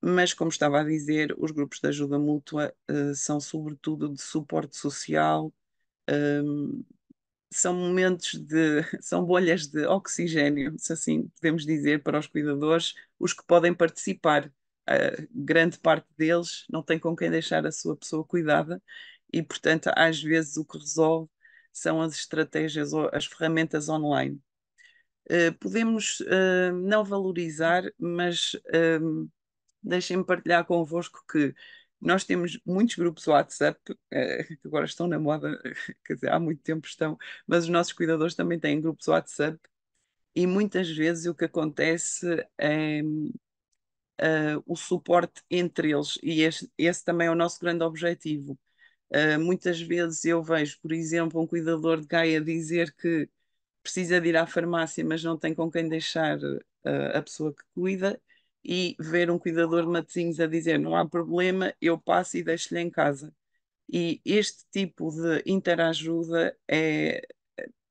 Mas, como estava a dizer, os grupos de ajuda mútua uh, são sobretudo de suporte social, são momentos de, (laughs) são bolhas de oxigênio, se assim podemos dizer, para os cuidadores, os que podem participar. grande parte deles não tem com quem deixar a sua pessoa cuidada e, portanto, às vezes o que resolve são as estratégias ou as ferramentas online. Eh, podemos eh, não valorizar, mas eh, deixem-me partilhar convosco que nós temos muitos grupos WhatsApp, eh, (laughs) que agora estão na moda, (laughs) quer dizer, há muito tempo estão, mas os nossos cuidadores também têm grupos WhatsApp e muitas vezes o que acontece é uh, o suporte entre eles, e este, esse também é o nosso grande objetivo. Uh, muitas vezes eu vejo, por exemplo, um cuidador de Gaia dizer que precisa de ir à farmácia, mas não tem com quem deixar uh, a pessoa que cuida, e ver um cuidador de matezinhos a dizer não há problema, eu passo e deixo-lhe em casa. E este tipo de interajuda é,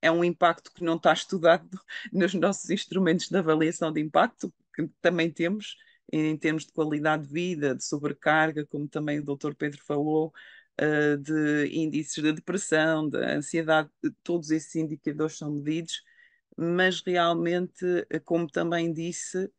é um impacto que não está estudado (laughs) nos nossos instrumentos de avaliação de impacto, que também temos, em termos de qualidade de vida, de sobrecarga, como também o Dr. Pedro falou, eh, de índices de depressão, de ansiedade, todos esses indicadores são medidos, mas realmente, eh, como também disse,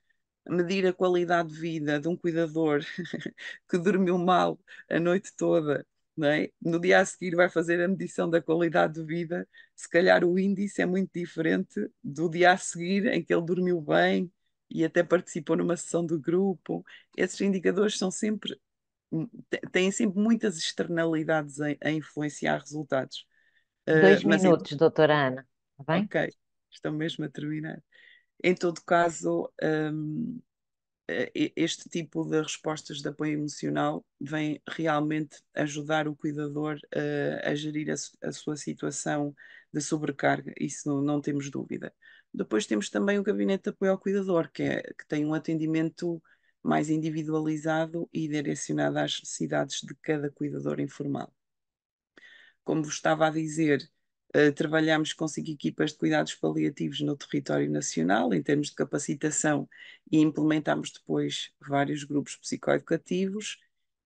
medir a qualidade de vida de um cuidador (laughs) que dormiu mal a noite toda, é? no dia a seguir vai fazer a medição da qualidade de vida, se calhar o índice é muito diferente do dia a seguir em que ele dormiu bem e até participou numa sessão do grupo. Esses indicadores são sempre hum, têm sempre muitas externalidades a, a influenciar resultados. Ah, Dois uh, minutos, mas... doutora Ana. Tá bem? Ok, estou mesmo a terminar. Em todo caso, um, eh, este tipo de respostas de apoio emocional vem realmente ajudar o cuidador uh, a gerir a, su a, sua situação de sobrecarga, isso não, não, temos dúvida. Depois temos também o gabinete de apoio ao cuidador, que, é, que tem um atendimento mais individualizado e direcionado às necessidades de cada cuidador informal. Como vos estava a dizer, eh, trabalhamos com cinco equipas de cuidados paliativos no território nacional, em termos de capacitação, e implementamos depois vários grupos psicoeducativos.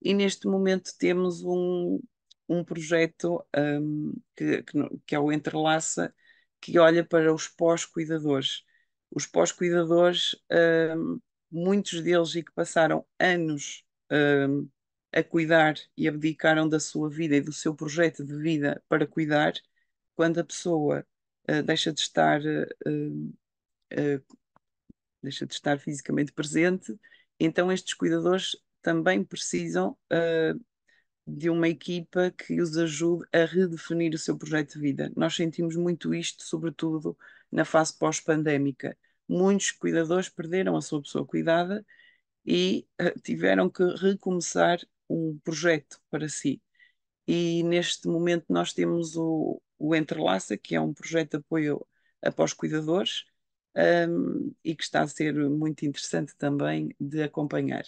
E neste momento temos um, um projeto um, que, que, que é o Entrelaça, que olha para os pós-cuidadores. Os pós-cuidadores, um, muitos deles e que passaram anos um, a cuidar e abdicaram da sua vida e do seu projeto de vida para cuidar, quando a pessoa uh, deixa de estar uh, deixa de estar fisicamente presente, então estes cuidadores também precisam de uma equipa que os ajude a redefinir o seu projeto de vida. Nós sentimos muito isto, sobretudo na fase pós-pandémica. Muitos cuidadores perderam a sua pessoa cuidada e uh, tiveram que recomeçar um projeto para si. E neste momento nós temos o, o Entrelaça, que é um projeto de apoio após cuidadores um, e que está a ser muito interessante também de acompanhar.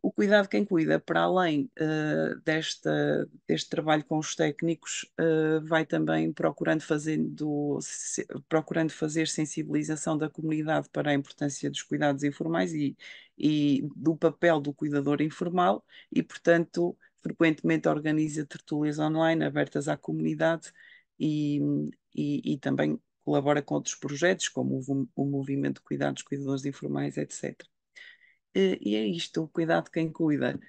O cuidado quem cuida, para além uh, desta, deste trabalho com os técnicos, uh, vai também procurando, fazendo, se, procurando fazer sensibilização da comunidade para a importância dos cuidados informais e, e do papel do cuidador informal e, portanto, frequentemente organiza tertúlias online abertas à comunidade e, e, e também colabora com outros projetos, como o, o Movimento de Cuidados, Cuidadores Informais, etc. E é isto, o Cuidado Quem Cuida.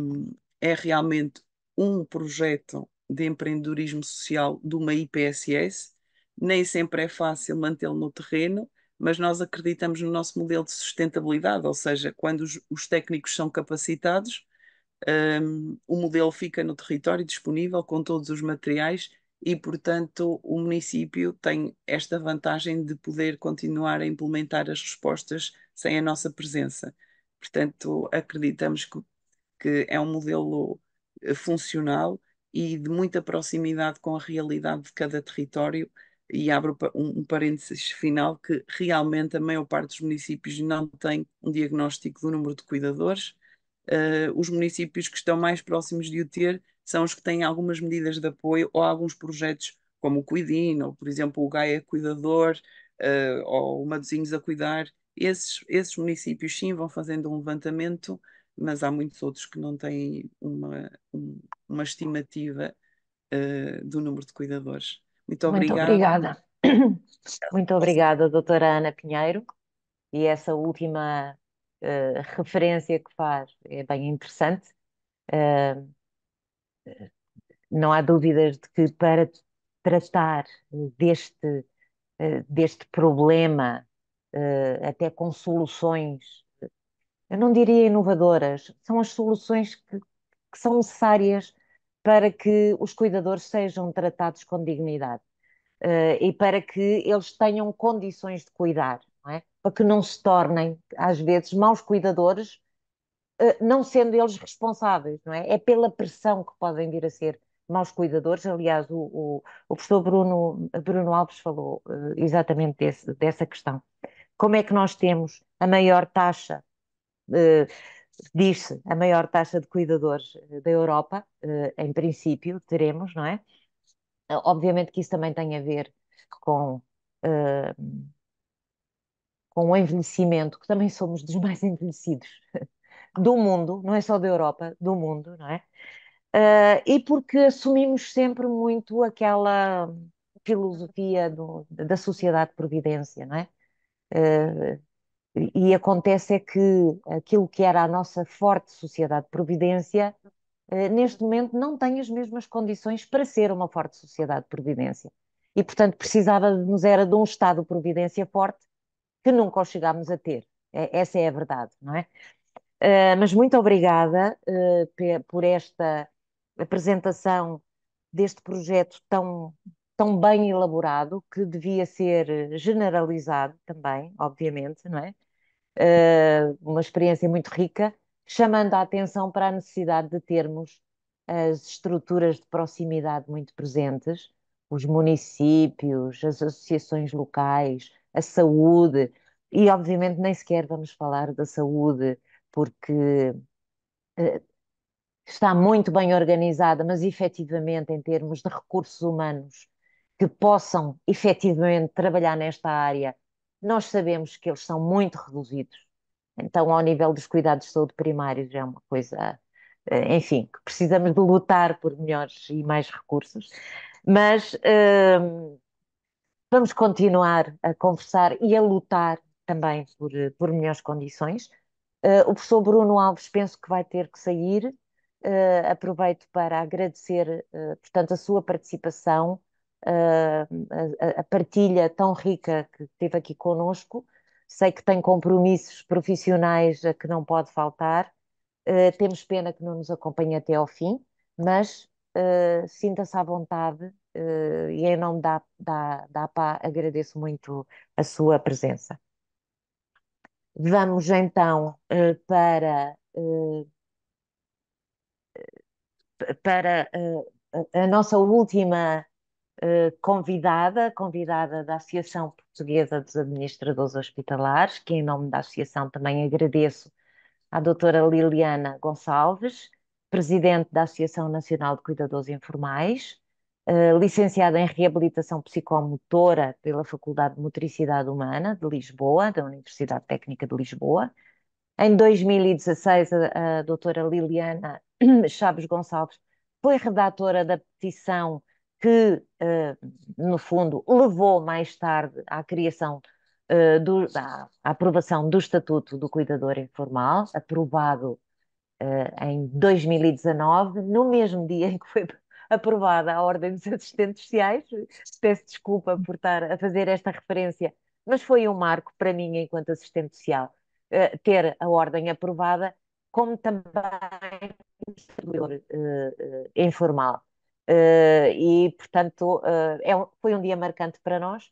Um, é realmente um projeto de empreendedorismo social de uma IPSS. Nem sempre é fácil mantê-lo no terreno, mas nós acreditamos no nosso modelo de sustentabilidade, ou seja, quando os, os técnicos são capacitados, um, o modelo fica no território disponível com todos os materiais e, portanto, o município tem esta vantagem de poder continuar a implementar as respostas sem a nossa presença. Portanto, acreditamos que, que é um modelo eh, funcional e de muita proximidade com a realidade de cada território. E abro um, parênteses final que realmente a maior parte dos municípios não tem um diagnóstico do número de cuidadores, uh, os municípios que estão mais próximos de o ter são os que têm algumas medidas de apoio ou alguns projetos como o Cuidin, ou por exemplo o Gaia Cuidador, uh, ou o Maduzinhos a Cuidar. Esses, esses municípios sim vão fazendo um levantamento, mas há muitos outros que não têm uma, um, uma estimativa uh, do número de cuidadores. Muito obrigada. Muito obrigada. (coughs) Muito obrigada, doutora Ana Pinheiro. E essa última eh, (laughs) referência que faz é bem interessante. Uh, não há dúvidas de que para tratar deste, eh, deste problema, até com soluções, eu não diria inovadoras, são as soluções que, que são necessárias para que os cuidadores sejam tratados com dignidade uh, e para que eles tenham condições de cuidar não é? Para que não se tornem, às vezes, maus cuidadores, eh, não sendo eles responsáveis, não é? É pela pressão que podem vir a ser maus cuidadores. Aliás, o, o, o professor Bruno, Bruno Alves falou eh, exatamente desse, dessa questão. Como é que nós temos a maior taxa, eh, diz-se, a maior taxa de cuidadores da Europa, em princípio, teremos, não é? Obviamente que isso também tem a ver com com o envelhecimento, que também somos dos mais envelhecidos do mundo, não é só da Europa, do mundo, não é? Uh, e porque assumimos sempre muito aquela filosofia do, da sociedade de providência, não é? Uh, e acontece é que aquilo que era a nossa forte sociedade de providência, ah, neste momento não tem as mesmas condições para ser uma forte sociedade de providência. E, portanto, precisava nos era de um Estado de providência forte que nunca os chegámos a ter. É, essa é a verdade, não é? Uh, mas muito obrigada uh, por esta apresentação deste projeto tão, tão bem elaborado, que devia ser generalizado também, obviamente, não é? Uh, uma experiência muito rica, chamando a atenção para a necessidade de termos as estruturas de proximidade muito presentes, os municípios, as associações locais, a saúde, e obviamente nem sequer vamos falar da saúde, porque eh, está muito bem organizada, mas efetivamente em termos de recursos humanos que possam efetivamente trabalhar nesta área, nós sabemos que eles são muito reduzidos. Então, ao nível dos cuidados de saúde primários, é uma coisa, eh, enfim, que precisamos de lutar por melhores e mais recursos. Mas, eh, Vamos continuar a conversar e a lutar também por, por melhores condições. Uh, o professor Bruno Alves penso que vai ter que sair. Uh, aproveito para agradecer, uh, portanto, a sua participação, a, a, partilha tão rica que teve aqui conosco. Sei que tem compromissos profissionais a que não pode faltar. temos pena que não nos acompanhe até ao fim, mas sinta-se à vontade uh, e em nome da, da, da APA agradeço muito a sua presença. Vamos então uh, para, uh, para a nossa última convidada, convidada da Associação Portuguesa dos Administradores Hospitalares, que em nome da Associação também agradeço à doutora Liliana Gonçalves, presidente da Associação Nacional de Cuidadores Informais, eh, licenciada em Reabilitação Psicomotora pela Faculdade de Motricidade Humana de Lisboa, da Universidade Técnica de Lisboa. Em 2016, a, a doutora Liliana (clears throat) Chaves Gonçalves foi redatora da petição que, uh, no fundo, levou mais tarde à criação, uh, do, à, à, aprovação do Estatuto do Cuidador Informal, aprovado em 2019, no mesmo dia em que foi aprovada a Ordem dos Assistentes Sociais. Peço desculpa por estar a fazer esta referência, mas foi um marco para mim, enquanto assistente social, eh, ter a Ordem aprovada, como também o uh, uh, informal. Uh, e, portanto, eh, é um, foi um dia marcante para nós,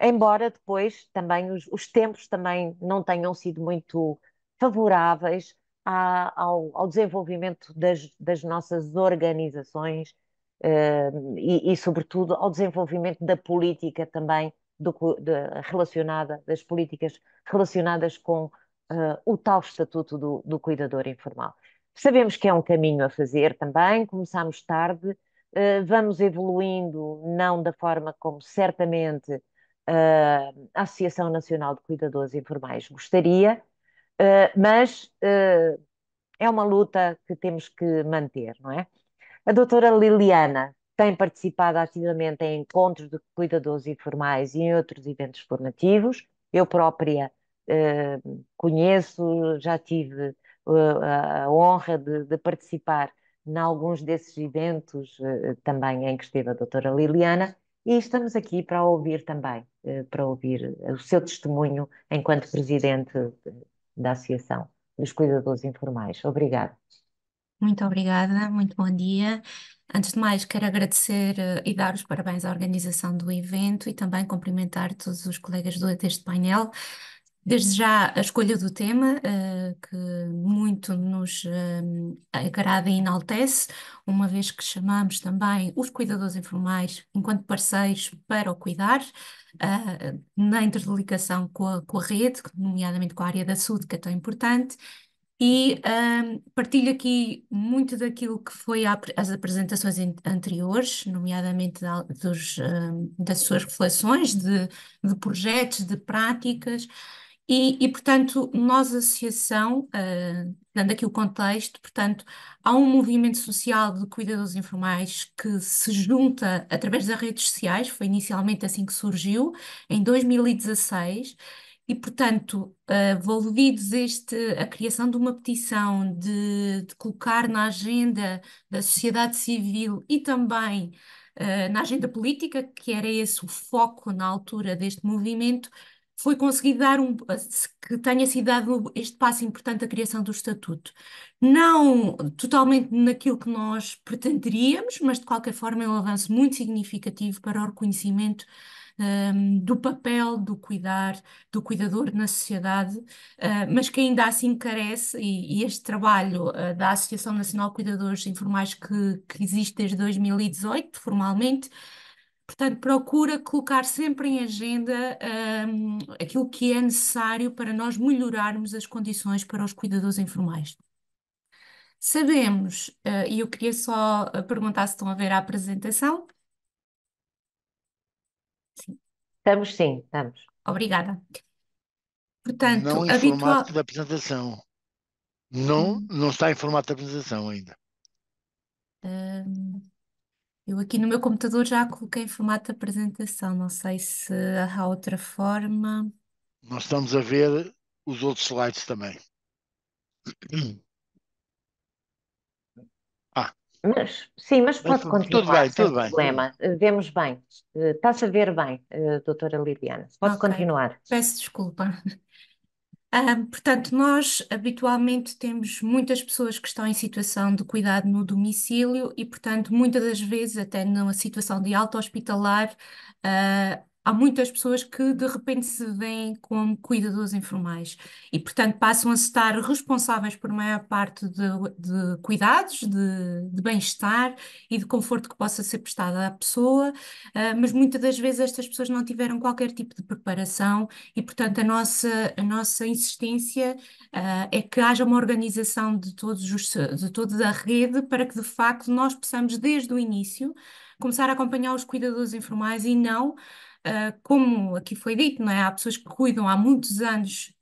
embora depois também os, os tempos também não tenham sido muito favoráveis ao, ao, desenvolvimento das, das nossas organizações uh, e, e, sobretudo, ao desenvolvimento da política também do, de, relacionada, das políticas relacionadas com uh, o tal estatuto do, do, cuidador informal. Sabemos que é um caminho a fazer também, começamos tarde, uh, vamos evoluindo, não da forma como certamente ah, a Associação Nacional de Cuidadores Informais gostaria, mas é uma luta que temos que manter, não é? A doutora Liliana tem participado ativamente em encontros de cuidadores informais e em outros eventos formativos. Eu própria eh, conheço, já tive eh, a honra de, de participar em alguns desses eventos, eh, também em que esteve a doutora Liliana, e estamos aqui para ouvir também, eh, para ouvir o seu testemunho enquanto presidente eh, da Associação dos Cuidadores Informais. Obrigada. Muito obrigada, muito bom dia. Antes de mais, quero agradecer eh, e dar os parabéns à organização do evento e também cumprimentar todos os colegas do, deste painel. Desde já a escolha do tema, eh, que muito nos ehm, agrada e enaltece, uma vez que chamamos também os cuidadores informais enquanto parceiros para o cuidar, eh, na interligação com a, com a rede, nomeadamente com a área da saúde, que é tão importante, e um, partilho aqui muito daquilo que foi as apresentações anteriores, nomeadamente da, dos, um, das suas reflexões de, de, projetos, de práticas, e, e portanto, nós, associação, uh, dando aqui o contexto, portanto, há um movimento social de cuidadores informais que se junta através das redes sociais, foi inicialmente assim que surgiu, em 2016, e, portanto, uh, este, a criação de uma petição, de, de colocar na agenda da sociedade civil e também uh, na agenda política, que era esse o foco na altura deste movimento, foi conseguido dar um ah, que tenha sido dado este passo importante a criação do estatuto. Não totalmente naquilo que nós pretenderíamos, mas de qualquer forma é um avanço muito significativo para o reconhecimento um, do papel do cuidar, do cuidador na sociedade, uh, mas que ainda assim carece, e, e este trabalho uh, da Associação Nacional de Cuidadores Informais que, que existe desde 2018, formalmente, Portanto, procura colocar sempre em agenda um, aquilo que é necessário para nós melhorarmos as condições para os cuidadores informais. Sabemos, uh, e eu queria só uh, perguntar se estão a ver a apresentação, Estamos sim, estamos. Obrigada. Portanto, Não em habitual. formato de apresentação. Não, hum. não está em formato de apresentação ainda. Hum, eu aqui no meu computador já coloquei em formato de apresentação. Não sei se há outra forma. Nós estamos a ver os outros slides também mas, sim, mas pode continuar. Tudo bem, tudo bem. Problema. Tudo. Eh, vemos bem. Eh, está-se a ver bem, eh, doutora Liliana. Pode okay. continuar. Peço desculpa. Uh, (laughs) portanto, nós habitualmente temos muitas pessoas que estão em situação de cuidado no domicílio e, portanto, muitas das vezes, até numa situação de alta hospitalar, uh, ah, há muitas pessoas que de repente se veem como cuidadores informais e, portanto, passam a estar responsáveis por maior parte de, de cuidados, de, de bem-estar e de conforto que possa ser prestado à pessoa, uh, mas muitas das vezes estas pessoas não tiveram qualquer tipo de preparação e, portanto, a nossa, a nossa insistência uh, é que haja uma organização de, todos os, de toda a rede para que, de facto, nós possamos, desde o início, começar a acompanhar os cuidadores informais e não uh, como aqui foi dito, não é? há pessoas que cuidam há muitos anos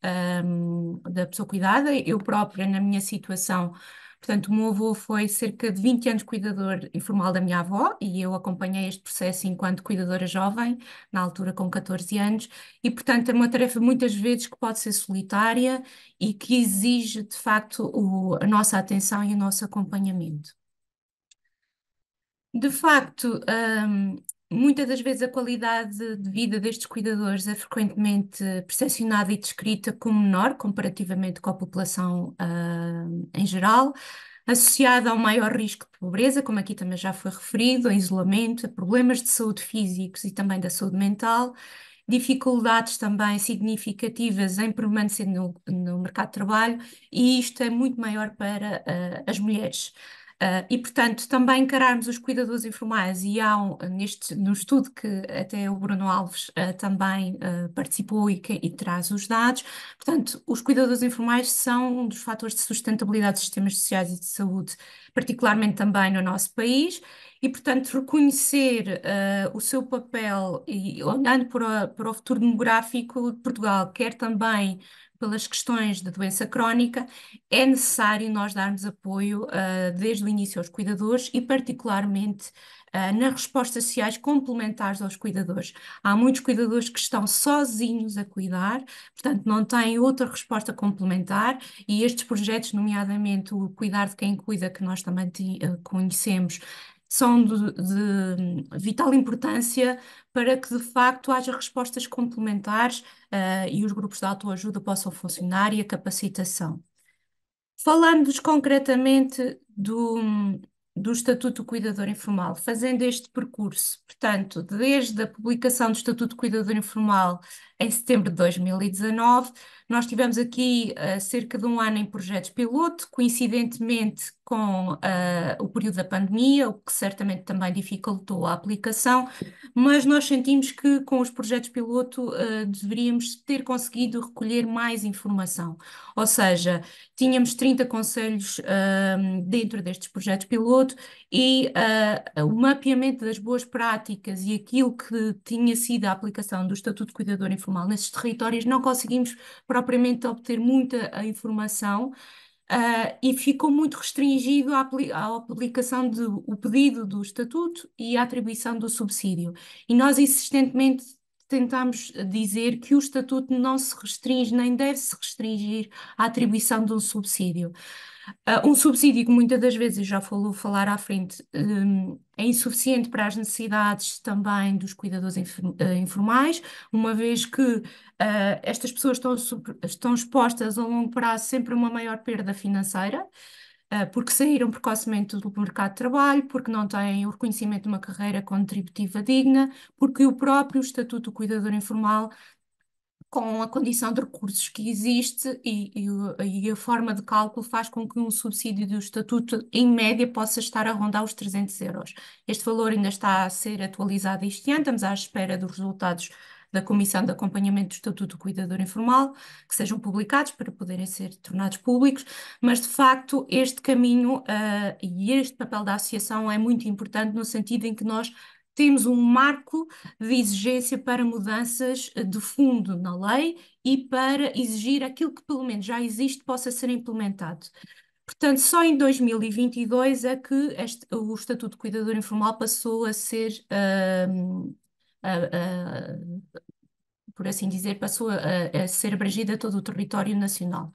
um, da pessoa cuidada, eu própria, na minha situação, portanto, o meu avô foi cerca de 20 anos cuidador informal da minha avó e eu acompanhei este processo enquanto cuidadora jovem, na altura com 14 anos, e portanto é uma tarefa muitas vezes que pode ser solitária e que exige de facto o, a nossa atenção e o nosso acompanhamento. De facto, Muitas das vezes a qualidade de vida destes cuidadores é frequentemente percepcionada e descrita como menor comparativamente com a população uh, em geral, associada ao maior risco de pobreza, como aqui também já foi referido, a isolamento, a problemas de saúde físicos e também da saúde mental, dificuldades também significativas em permanecer no, no mercado de trabalho, e isto é muito maior para uh, as mulheres. Uh, e, portanto, também encararmos os cuidadores informais, e há um, neste, no estudo que até o Bruno Alves uh, também uh, participou e, que, e, traz os dados, portanto, os cuidadores informais são um dos fatores de sustentabilidade dos sistemas sociais e de saúde, particularmente também no nosso país, e, portanto, reconhecer o seu papel, e olhando para, para o futuro demográfico de Portugal, quer também pelas questões da doença crónica, é necessário nós darmos apoio uh, desde o início aos cuidadores e, particularmente, uh, nas respostas sociais complementares aos cuidadores. Há muitos cuidadores que estão sozinhos a cuidar, portanto, não têm outra resposta complementar, e estes projetos, nomeadamente o Cuidar de Quem Cuida, que nós também ah, conhecemos, são de, de hum, vital importância para que de facto haja respostas complementares uh, e os grupos de autoajuda possam funcionar e a capacitação. Falando-vos concretamente do, hum, do Estatuto do Cuidador Informal, fazendo este percurso, portanto, desde a publicação do Estatuto do Cuidador Informal em setembro de 2019, nós tivemos aqui uh, cerca de um ano em projetos piloto, coincidentemente com uh, o período da pandemia, o que certamente também dificultou a aplicação, mas nós sentimos que com os projetos piloto uh, deveríamos ter conseguido recolher mais informação, ou seja, tínhamos 30 conselhos dentro destes projetos piloto e uh, o mapeamento das boas práticas e aquilo que tinha sido a aplicação do Estatuto de Cuidador Informal nesses territórios, não conseguimos propriamente obter muita ah, informação. Uh, e ficou muito restringido à, à aplicação do pedido do estatuto e à atribuição do subsídio. E nós insistentemente tentamos dizer que o estatuto não se restringe nem deve se restringir à atribuição de um subsídio. Uh, um subsídio que muitas das vezes, já falou falar à frente, um, é insuficiente para as necessidades também dos cuidadores ah, informais, uma vez que uh, estas pessoas estão, estão expostas a longo prazo sempre a uma maior perda financeira porque saíram precocemente do mercado de trabalho, porque não têm o reconhecimento de uma carreira contributiva digna, porque o próprio Estatuto do Cuidador Informal com a condição de recursos que existe e, e, e, a forma de cálculo faz com que um subsídio do estatuto, em média, possa estar a rondar os 300 euros. Este valor ainda está a ser atualizado este ano, estamos à espera dos resultados da Comissão de Acompanhamento do Estatuto do Cuidador Informal, que sejam publicados para poderem ser tornados públicos, mas de facto este caminho uh, e este papel da associação é muito importante no sentido em que nós temos um marco de exigência para mudanças eh, de fundo na lei e para exigir aquilo que pelo menos já existe possa ser implementado. Portanto, só em 2022 é que este, o Estatuto de Cuidador Informal passou a ser, uh, uh, uh, por assim dizer, passou a, a ser abrangido a todo o território nacional.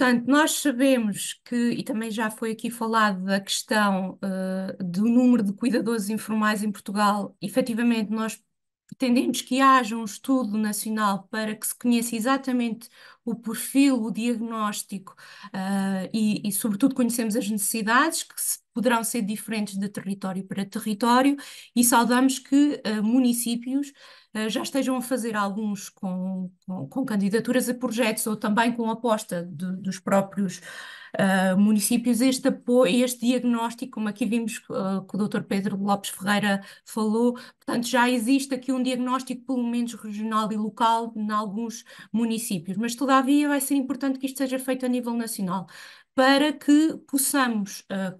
Portanto, nós sabemos que, e também já foi aqui falado da questão uh, do número de cuidadores informais em Portugal, efetivamente nós pretendemos que haja um estudo nacional para que se conheça exatamente o perfil, o diagnóstico uh, e, e, sobretudo, conhecemos as necessidades que se poderão ser diferentes de território para território e saudamos que uh, municípios eh, já estejam a fazer alguns com, com, com, candidaturas a projetos ou também com aposta de, dos próprios uh, municípios, este apoio, este diagnóstico, como aqui vimos uh, que o Dr. Pedro Lopes Ferreira falou, portanto, já existe aqui um diagnóstico, pelo menos regional e local, em alguns municípios, mas todavia vai ser importante que isto seja feito a nível nacional, para que possamos. Uh,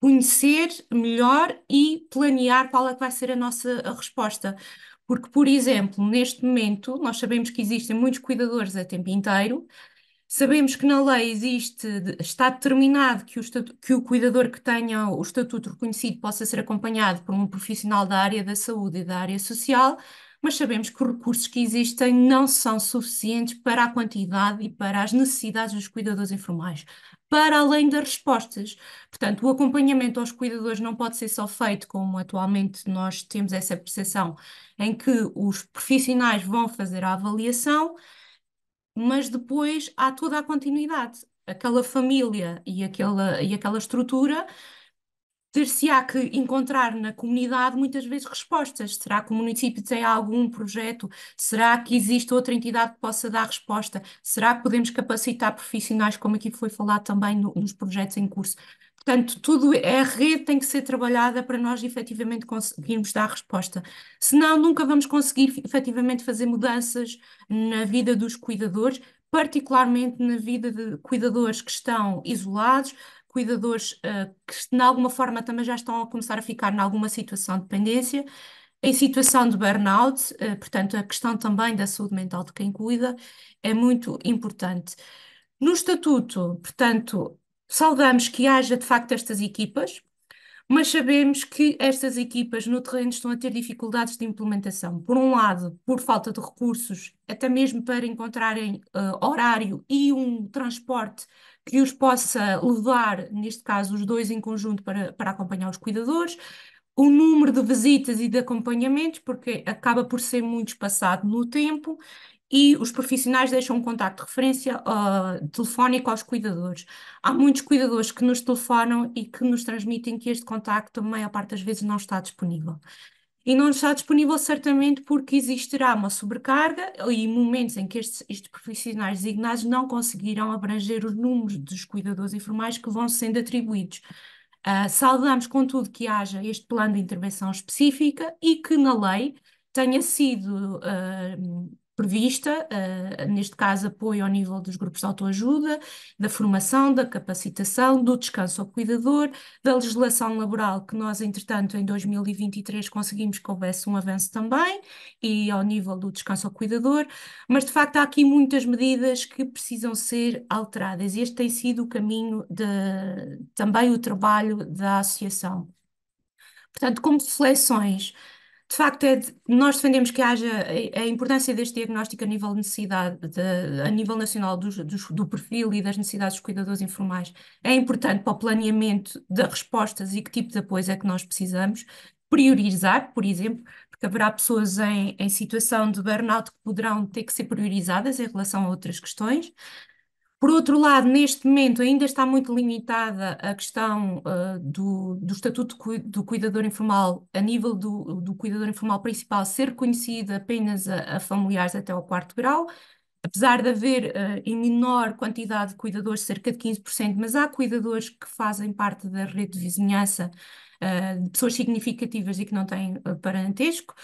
conhecer melhor e planear qual é que vai ser a nossa resposta. Porque, por exemplo, neste momento, nós sabemos que existem muitos cuidadores a tempo inteiro, sabemos que na lei existe, está determinado que o, estatuto, que o cuidador que tenha o estatuto reconhecido possa ser acompanhado por um profissional da área da saúde e da área social, mas sabemos que os recursos que existem não são suficientes para a quantidade e para as necessidades dos cuidadores informais, para além das respostas. Portanto, o acompanhamento aos cuidadores não pode ser só feito, como atualmente nós temos essa percepção, em que os profissionais vão fazer a avaliação, mas depois há toda a continuidade aquela família e aquela, e aquela estrutura ter-se-á que encontrar na comunidade muitas vezes respostas. Será que o município tem algum projeto? Será que existe outra entidade que possa dar resposta? Será que podemos capacitar profissionais, como aqui foi falado também no, nos projetos em curso? Portanto, tudo, a rede tem que ser trabalhada para nós efetivamente conseguirmos dar resposta. Senão, nunca vamos conseguir efetivamente fazer mudanças na vida dos cuidadores, particularmente na vida de cuidadores que estão isolados, cuidadores uh, que, de alguma forma, também já estão a começar a ficar em alguma situação de dependência, em situação de burnout, uh, portanto, a questão também da saúde mental de quem cuida é muito importante. No estatuto, portanto, saudamos que haja de facto estas equipas, mas sabemos que estas equipas no terreno estão a ter dificuldades de implementação. Por um lado, por falta de recursos, até mesmo para encontrarem uh, horário e um transporte que os possa levar, neste caso, os dois em conjunto para, para acompanhar os cuidadores, o número de visitas e de acompanhamentos, porque acaba por ser muito espaçado no tempo, e os profissionais deixam um contacto de referência uh, telefónico aos cuidadores. Há muitos cuidadores que nos telefonam e que nos transmitem que este contacto, a maior parte das vezes, não está disponível. E não está disponível certamente porque existirá uma sobrecarga e momentos em que estes, estes profissionais designados não conseguirão abranger os números dos cuidadores informais que vão sendo atribuídos. Uh, saudamos, contudo, que haja este plano de intervenção específica e que na lei tenha sido uh, prevista, uh, neste caso apoio ao nível dos grupos de autoajuda, da formação, da capacitação, do descanso ao cuidador, da legislação laboral, que nós, entretanto, em 2023 conseguimos que houvesse um avanço também, e ao nível do descanso ao cuidador, mas de facto há aqui muitas medidas que precisam ser alteradas. e Este tem sido o caminho de também o trabalho da associação. Portanto, como seleções, de facto, é de, nós defendemos que haja a, a importância deste diagnóstico a nível necessidade, de, a nível nacional dos, dos, do perfil e das necessidades dos cuidadores informais. É importante para o planeamento das respostas e que tipo de apoio é que nós precisamos. Priorizar, por exemplo, porque haverá pessoas em, em situação de burnout que poderão ter que ser priorizadas em relação a outras questões. Por outro lado, neste momento ainda está muito limitada a questão uh, do, do estatuto do cuidador informal, a nível do, do cuidador informal principal, ser reconhecido apenas a, a familiares até ao quarto grau, apesar de haver uh, em menor quantidade de cuidadores, cerca de 15%, mas há cuidadores que fazem parte da rede de vizinhança uh, de pessoas significativas e que não têm parentesco.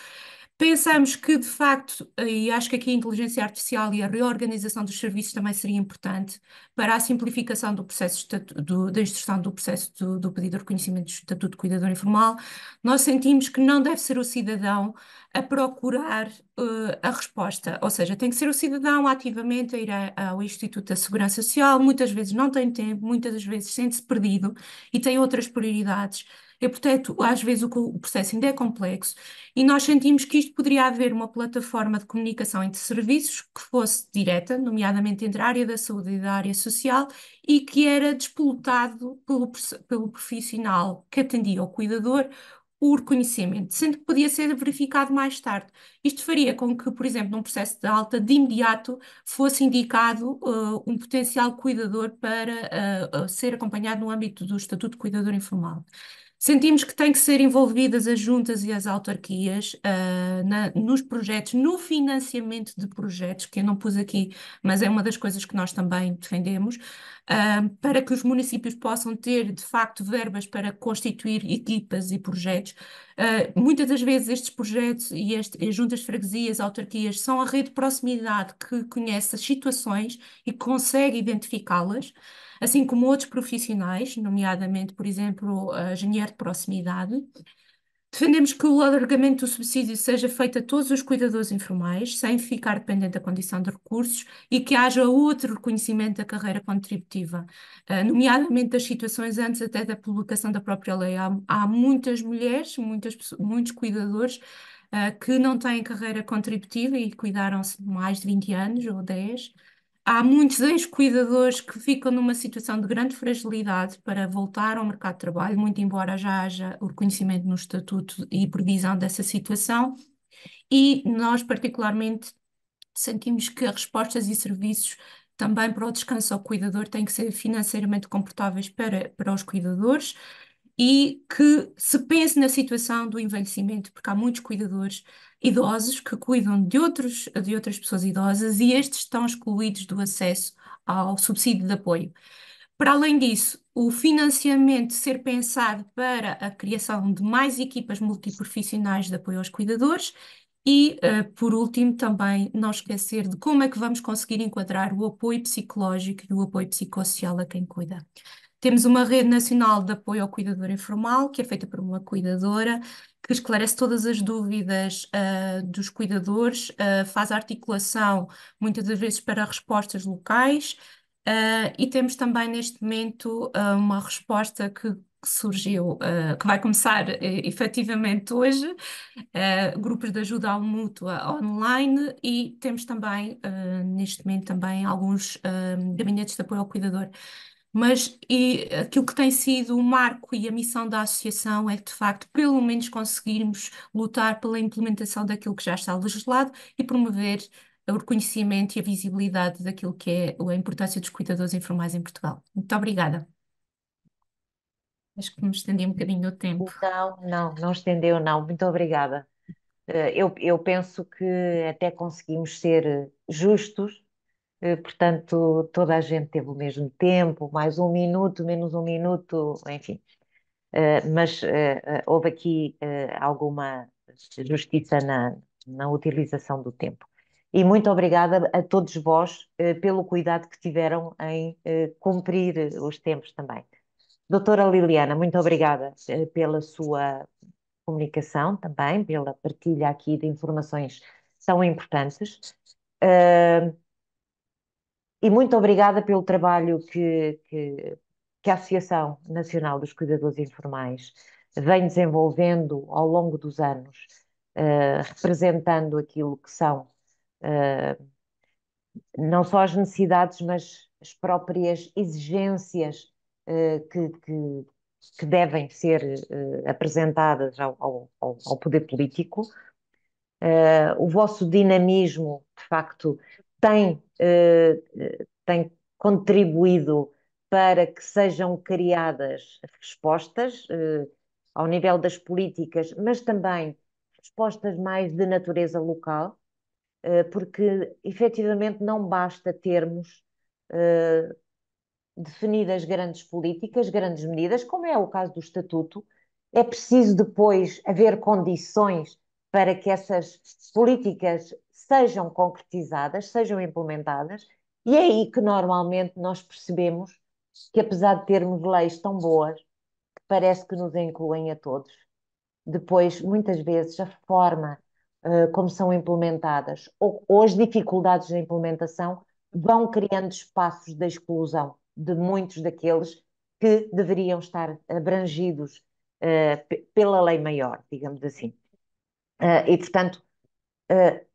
Pensamos que, de facto, eh, e acho que aqui a inteligência artificial e a reorganização dos serviços também seria importante para a simplificação do processo do, da instrução do processo do, do, pedido de reconhecimento do estatuto de cuidador informal, nós sentimos que não deve ser o cidadão a procurar uh, a resposta, ou seja, tem que ser o cidadão ativamente a ir a, ao Instituto da Segurança Social, muitas vezes não tem tempo, muitas vezes sente-se perdido e tem outras prioridades e, portanto, às vezes o, o, processo ainda é complexo e nós sentimos que isto poderia haver uma plataforma de comunicação entre serviços que fosse direta, nomeadamente entre a área da saúde e da área social, e que era despolutado pelo, pelo profissional que atendia ao cuidador o reconhecimento, sendo que podia ser verificado mais tarde. Isto faria com que, por exemplo, num processo de alta, de imediato fosse indicado uh, um potencial cuidador para uh, ser acompanhado no âmbito do Estatuto de Cuidador Informal. Sentimos que têm que ser envolvidas as juntas e as autarquias uh, na, nos projetos, no financiamento de projetos, que eu não pus aqui, mas é uma das coisas que nós também defendemos, uh, para que os municípios possam ter, de facto, verbas para constituir equipas e projetos. Uh, muitas das vezes estes projetos e as juntas de freguesias, autarquias, são a rede de proximidade que conhece as situações e consegue identificá-las assim como outros profissionais, nomeadamente, por exemplo, a engenheiro de proximidade. Defendemos que o alargamento do subsídio seja feito a todos os cuidadores informais, sem ficar dependente da condição de recursos, e que haja outro reconhecimento da carreira contributiva, eh, nomeadamente das situações antes até da publicação da própria lei. Há, há muitas mulheres, muitas, muitos cuidadores eh, que não têm carreira contributiva e cuidaram-se mais de 20 anos ou 10 Há muitos ex-cuidadores que ficam numa situação de grande fragilidade para voltar ao mercado de trabalho, muito embora já haja o reconhecimento no estatuto e previsão dessa situação. E nós, particularmente, sentimos que as respostas e serviços também para o descanso ao cuidador têm que ser financeiramente confortáveis para, para os cuidadores e que se pense na situação do envelhecimento, porque há muitos cuidadores idosos que cuidam de, outros, de outras pessoas idosas e estes estão excluídos do acesso ao subsídio de apoio. Para além disso, o financiamento ser pensado para a criação de mais equipas multiprofissionais de apoio aos cuidadores e, uh, por último, também não esquecer de como é que vamos conseguir enquadrar o apoio psicológico e o apoio psicossocial a quem cuida. Temos uma rede nacional de apoio ao cuidador informal, que é feita por uma cuidadora, que esclarece todas as dúvidas uh, dos cuidadores, uh, faz articulação muitas das vezes para respostas locais. Uh, e temos também neste momento uma resposta que que surgiu, uh, que vai começar uh, efetivamente hoje, uh, grupos de ajuda ao mútua online e temos também, uh, neste momento, também alguns gabinetes de apoio ao cuidador mas e aquilo que tem sido o marco e a missão da associação é, de facto, pelo menos conseguirmos lutar pela implementação daquilo que já está legislado e promover o reconhecimento e a visibilidade daquilo que é a importância dos cuidadores informais em Portugal. Muito obrigada. Acho que me estendi um bocadinho o tempo. Não, não, não estendeu, não. Muito obrigada. Eh, eu, eu penso que até conseguimos ser eh, justos eh, portanto, toda a gente teve o mesmo tempo, mais um minuto, menos um minuto, enfim. Eh, mas eh, houve aqui alguma justiça na, na utilização do tempo. E muito obrigada a todos vós pelo cuidado que tiveram em cumprir os tempos também. Doutora Liliana, muito obrigada pela sua comunicação também, pela partilha aqui de informações tão importantes. E muito obrigada pelo trabalho que, que, que a Associação Nacional dos Cuidadores Informais vem desenvolvendo ao longo dos anos, uh, representando aquilo que são uh, não só as necessidades, mas as próprias exigências uh, que, que, que, devem ser apresentadas ao, ao, ao, poder político. o vosso dinamismo, de facto, tem, eh, tem contribuído para que sejam criadas respostas eh, ao nível das políticas, mas também respostas mais de natureza local, eh, porque efetivamente não basta termos definidas grandes políticas, grandes medidas, como é o caso do Estatuto, é preciso depois haver condições para que essas políticas sejam concretizadas, sejam implementadas, e é aí que normalmente nós percebemos que, apesar de termos leis tão boas, que parece que nos incluem a todos, depois, muitas vezes, a forma uh, como são implementadas ou, ou as dificuldades da implementação vão criando espaços de exclusão de muitos daqueles que deveriam estar abrangidos uh, pela lei maior, digamos assim. Uh, e, portanto, uh,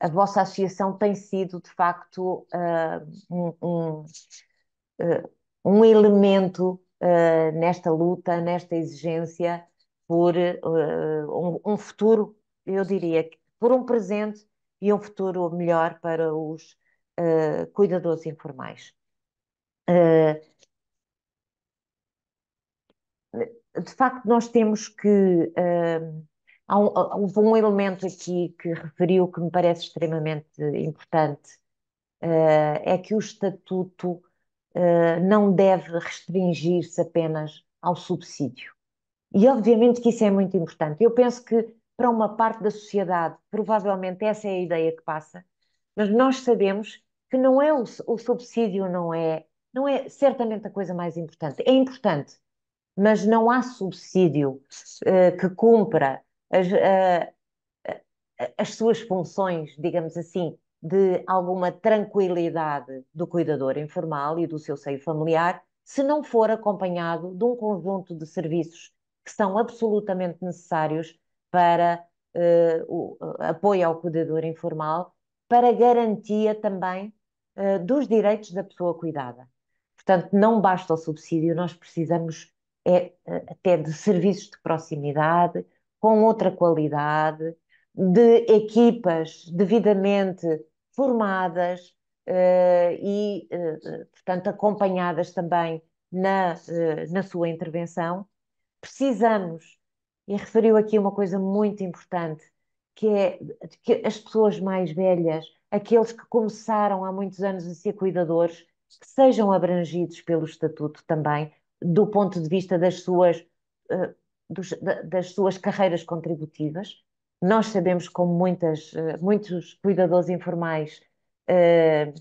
a vossa associação tem sido, de facto, uh, um, um, ah, um, elemento uh, nesta luta, nesta exigência por uh, um, um, futuro, eu diria, por um presente e um futuro melhor para os cuidadores informais. de facto, nós temos que Há um, houve um elemento aqui que referiu que me parece extremamente importante, uh, é que o estatuto uh, não deve restringir-se apenas ao subsídio. E obviamente que isso é muito importante. Eu penso que para uma parte da sociedade, provavelmente essa é a ideia que passa, mas nós sabemos que não é o, o subsídio não é, não é certamente a coisa mais importante. É importante, mas não há subsídio uh, que cumpra as, uh, as suas funções, digamos assim, de alguma tranquilidade do cuidador informal e do seu seio familiar, se não for acompanhado de um conjunto de serviços que são absolutamente necessários para uh, o eh, apoio ao cuidador informal, para garantia também uh, dos direitos da pessoa cuidada. Portanto, não basta o subsídio, nós precisamos é, até de serviços de proximidade, com outra qualidade, de equipas devidamente formadas uh, e, uh, portanto, acompanhadas também na, uh, na sua intervenção. Precisamos, e referiu aqui uma coisa muito importante, que é que as pessoas mais velhas, aqueles que começaram há muitos anos a ser cuidadores, que sejam abrangidos pelo estatuto também, do ponto de vista das suas dos, das suas carreiras contributivas. Nós sabemos como muitas, eh, muitos cuidadores informais eh,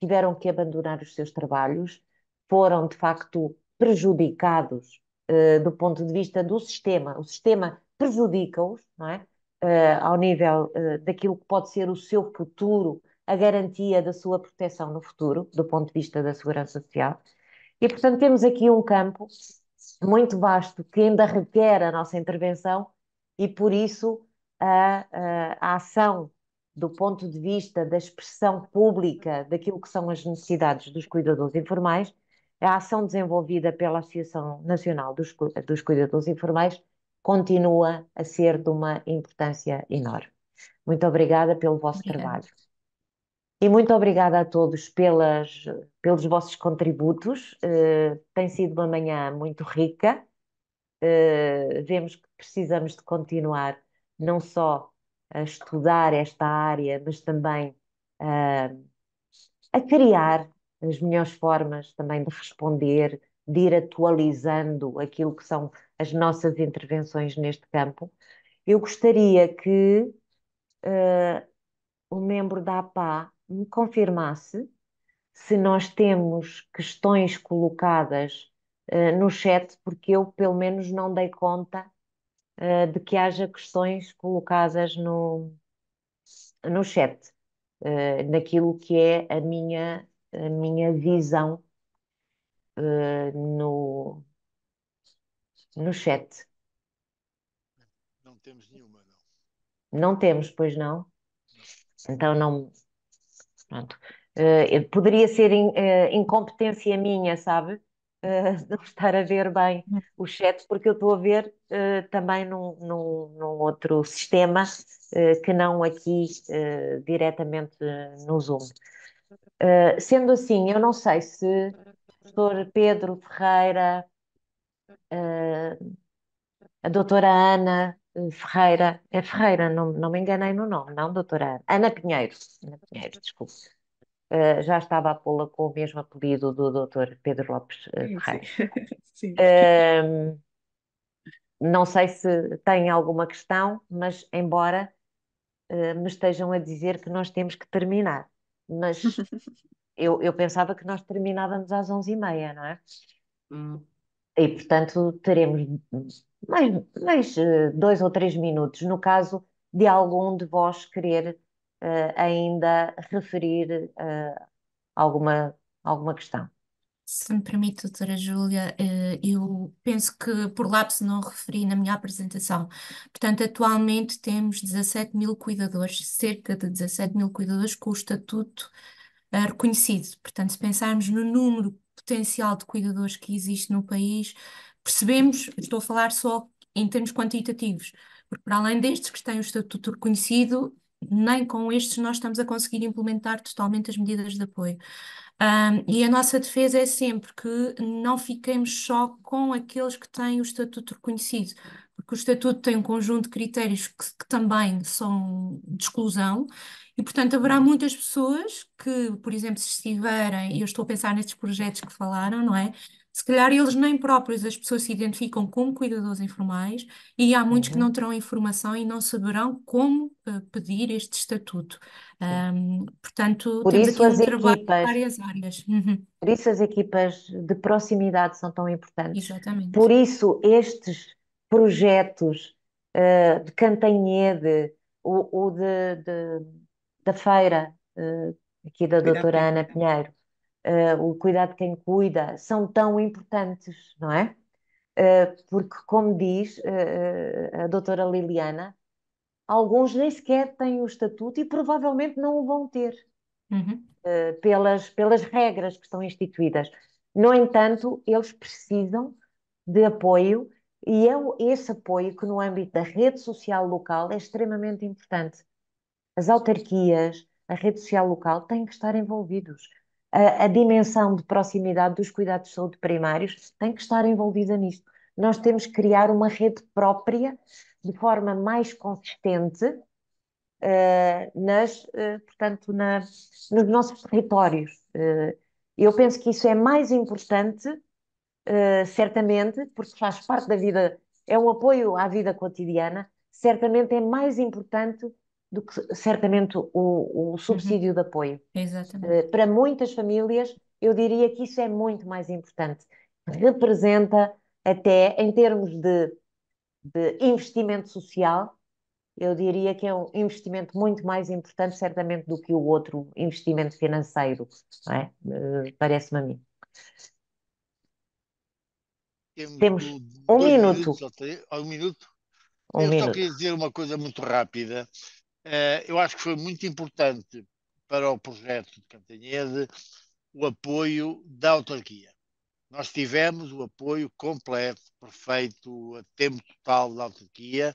tiveram que abandonar os seus trabalhos, foram de facto prejudicados eh, do ponto de vista do sistema. O sistema prejudica-os, não é? Eh, ao nível eh, daquilo que pode ser o seu futuro, a garantia da sua proteção no futuro, do ponto de vista da segurança social. E, portanto, temos aqui um campo muito vasto que ainda requer a nossa intervenção e por isso a, a, a ação do ponto de vista da expressão pública daquilo que são as necessidades dos cuidadores informais, a ação desenvolvida pela Associação Nacional dos, dos Cuidadores Informais continua a ser de uma importância enorme. Muito obrigada pelo vosso obrigada. trabalho. E muito obrigada a todos pelas, pelos vossos contributos. Uh, tem sido uma manhã muito rica. Uh, vemos que precisamos de continuar não só a estudar esta área, mas também uh, a criar as melhores formas também de responder, de ir atualizando aquilo que são as nossas intervenções neste campo. Eu gostaria que o membro da APA me confirmasse se nós temos questões colocadas uh, no chat, porque eu, pelo menos, não dei conta uh, de que haja questões colocadas no, no chat, uh, naquilo que é a minha, a minha visão no, no chat. Não temos nenhuma, não. Não temos, pois não? Então não, Pronto. Uh, poderia ser in, uh, incompetência minha, sabe? Uh, (laughs) não estar a ver bem hum. o chat, porque eu estou a ver também num, num, num, outro sistema que não aqui diretamente no Zoom. sendo assim, eu não sei se o doutor Pedro Ferreira, a doutora Ana eh, Ferreira, é Ferreira, não, não me enganei no nome, não, doutora Ana Pinheiro, Ana Pinheiro, desculpe. Uh, já estava a pô-la com o mesmo apelido do doutor Pedro Lopes uh, Ferreira. (laughs) Sim. Uh, não sei se tem alguma questão, mas embora me estejam a dizer que nós temos que terminar, mas (laughs) eu, eu pensava que nós terminávamos às onze e meia, não é? Hum. E portanto teremos mais, mais eh, dois ou três minutos, no caso de algum de vós querer uh, ainda referir uh, alguma, alguma questão. Se me permite, doutora Júlia, eu penso que por lapso não referi na minha apresentação. Portanto, atualmente temos 17 mil cuidadores, cerca de 17 mil cuidadores com o estatuto reconhecido. Portanto, se pensarmos no número potencial de cuidadores que existe no país, percebemos, estou a falar só em termos quantitativos, porque para além destes que têm o estatuto reconhecido, nem com estes nós estamos a conseguir implementar totalmente as medidas de apoio. Um, e a nossa defesa é sempre que não fiquemos só com aqueles que têm o estatuto reconhecido, porque o estatuto tem um conjunto de critérios que, que também são de exclusão, e portanto haverá muitas pessoas que, por exemplo, se estiverem, e eu estou a pensar nestes projetos que falaram, não é? se calhar eles nem próprios as pessoas se identificam como cuidadores informais e há muitos que uhum. não terão informação e não saberão como uh, pedir este estatuto. Um, portanto, Por temos aqui um trabalho em várias áreas. Uhum. Por isso as equipas de proximidade são tão importantes. Exatamente. Por isso estes projetos uh, de Cantanhede ou, de, de, da feira uh, aqui da doutora Ana Pinheiro uh, o cuidado de quem cuida, são tão importantes, não é? Uh, porque, como diz uh, a doutora Liliana, alguns nem sequer têm o estatuto e provavelmente não o vão ter uhum. pelas, pelas regras que estão instituídas. No entanto, eles precisam de apoio e é esse apoio que, no âmbito da rede social local, é extremamente importante. As autarquias, a rede social local, têm que estar envolvidos a, a dimensão de proximidade dos cuidados de saúde primários tem que estar envolvida nisto. Nós temos que criar uma rede própria de forma mais consistente uh, nas, uh, portanto, nos nossos territórios. Uh, eu penso que isso é mais importante, certamente, porque faz parte da vida, é um apoio à vida cotidiana, certamente é mais importante do que certamente o, o uhum. subsídio uhum. de apoio. Exatamente. Eh, para muitas famílias, eu diria que isso é muito mais importante. Representa até em termos de, de investimento social, eu diria que é um investimento muito mais importante, certamente, do que o outro investimento financeiro, é? Eh, parece-me a mim. Temos, Temos um minuto. Minutos, um minuto. Um eu minuto. só queria dizer uma coisa muito rápida. Eh, eu acho que foi muito importante para o projeto de Cantanhede o apoio da autarquia. Nós tivemos o apoio completo, perfeito, a tempo total da autarquia,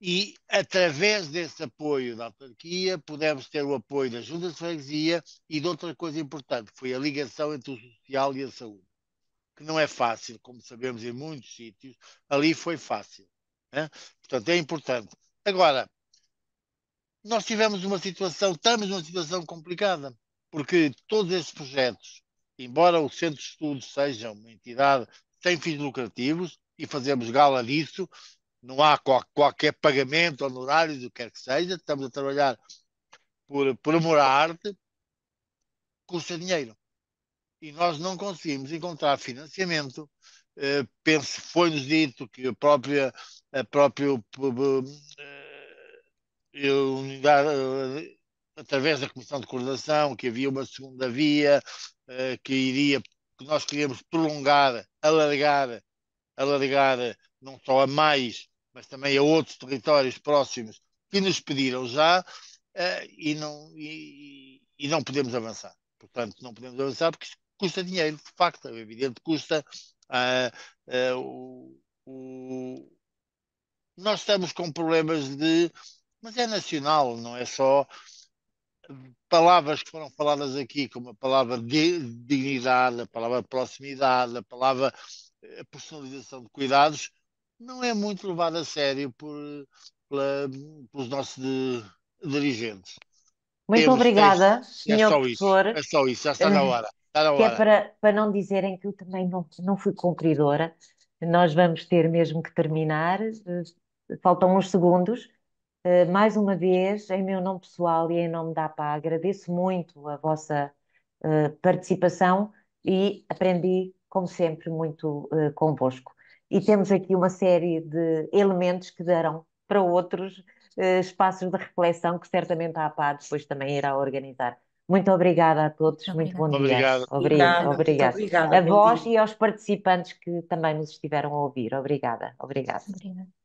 e através desse apoio da autarquia pudemos ter o apoio da Junta de Freguesia e de outra coisa importante, que foi a ligação entre o social e a saúde, que não é fácil, como sabemos em muitos sítios, ali foi fácil. Né? Portanto, é importante. Agora, nós tivemos uma situação, estamos numa situação complicada, porque todos esses projetos, embora o Centro de Estudos seja uma entidade sem fins lucrativos e fazemos gala disso, não há qual, qualquer pagamento, honorários, o que quer que seja, estamos a trabalhar por, por amor à arte, custa dinheiro. E nós não conseguimos encontrar financiamento. Uh, Foi-nos dito que a própria, a própria uh, eu, eh, através da Comissão de Coordenação, que havia uma segunda via, eh, que iria, que nós queríamos prolongar, alargar, alargar eh, não só a mais, mas também a outros territórios próximos, que nos pediram já, e, não, e, e não podemos avançar. Portanto, não podemos avançar porque custa dinheiro, de facto, é evidente, custa ah, o, o... Nós estamos com problemas de mas é nacional, não é só palavras que foram faladas aqui, como a palavra de dignidade, a palavra proximidade, a palavra eh, personalização de cuidados, não é muito levada a sério por, pela, pelos nossos de, dirigentes. Muito Temos obrigada, textos. É senhor é só Isso, é só isso, já está na hora. Está na que é hora. é para, para não dizerem que eu também não, não fui cumpridora. Nós vamos ter mesmo que terminar. Eh, faltam uns segundos. Eh, mais uma vez, em meu nome pessoal e em nome da APA, agradeço muito a vossa eh, participação e aprendi, como sempre, muito uh, convosco. E temos aqui uma série de elementos que deram para outros espaços de reflexão que certamente a APA depois também irá organizar. Muito obrigada a todos, muito bom dia. Obrigado. Obrigado. Obrigado. obrigada. A vós e aos participantes que também nos estiveram a ouvir. Obrigada. Obrigada. obrigada.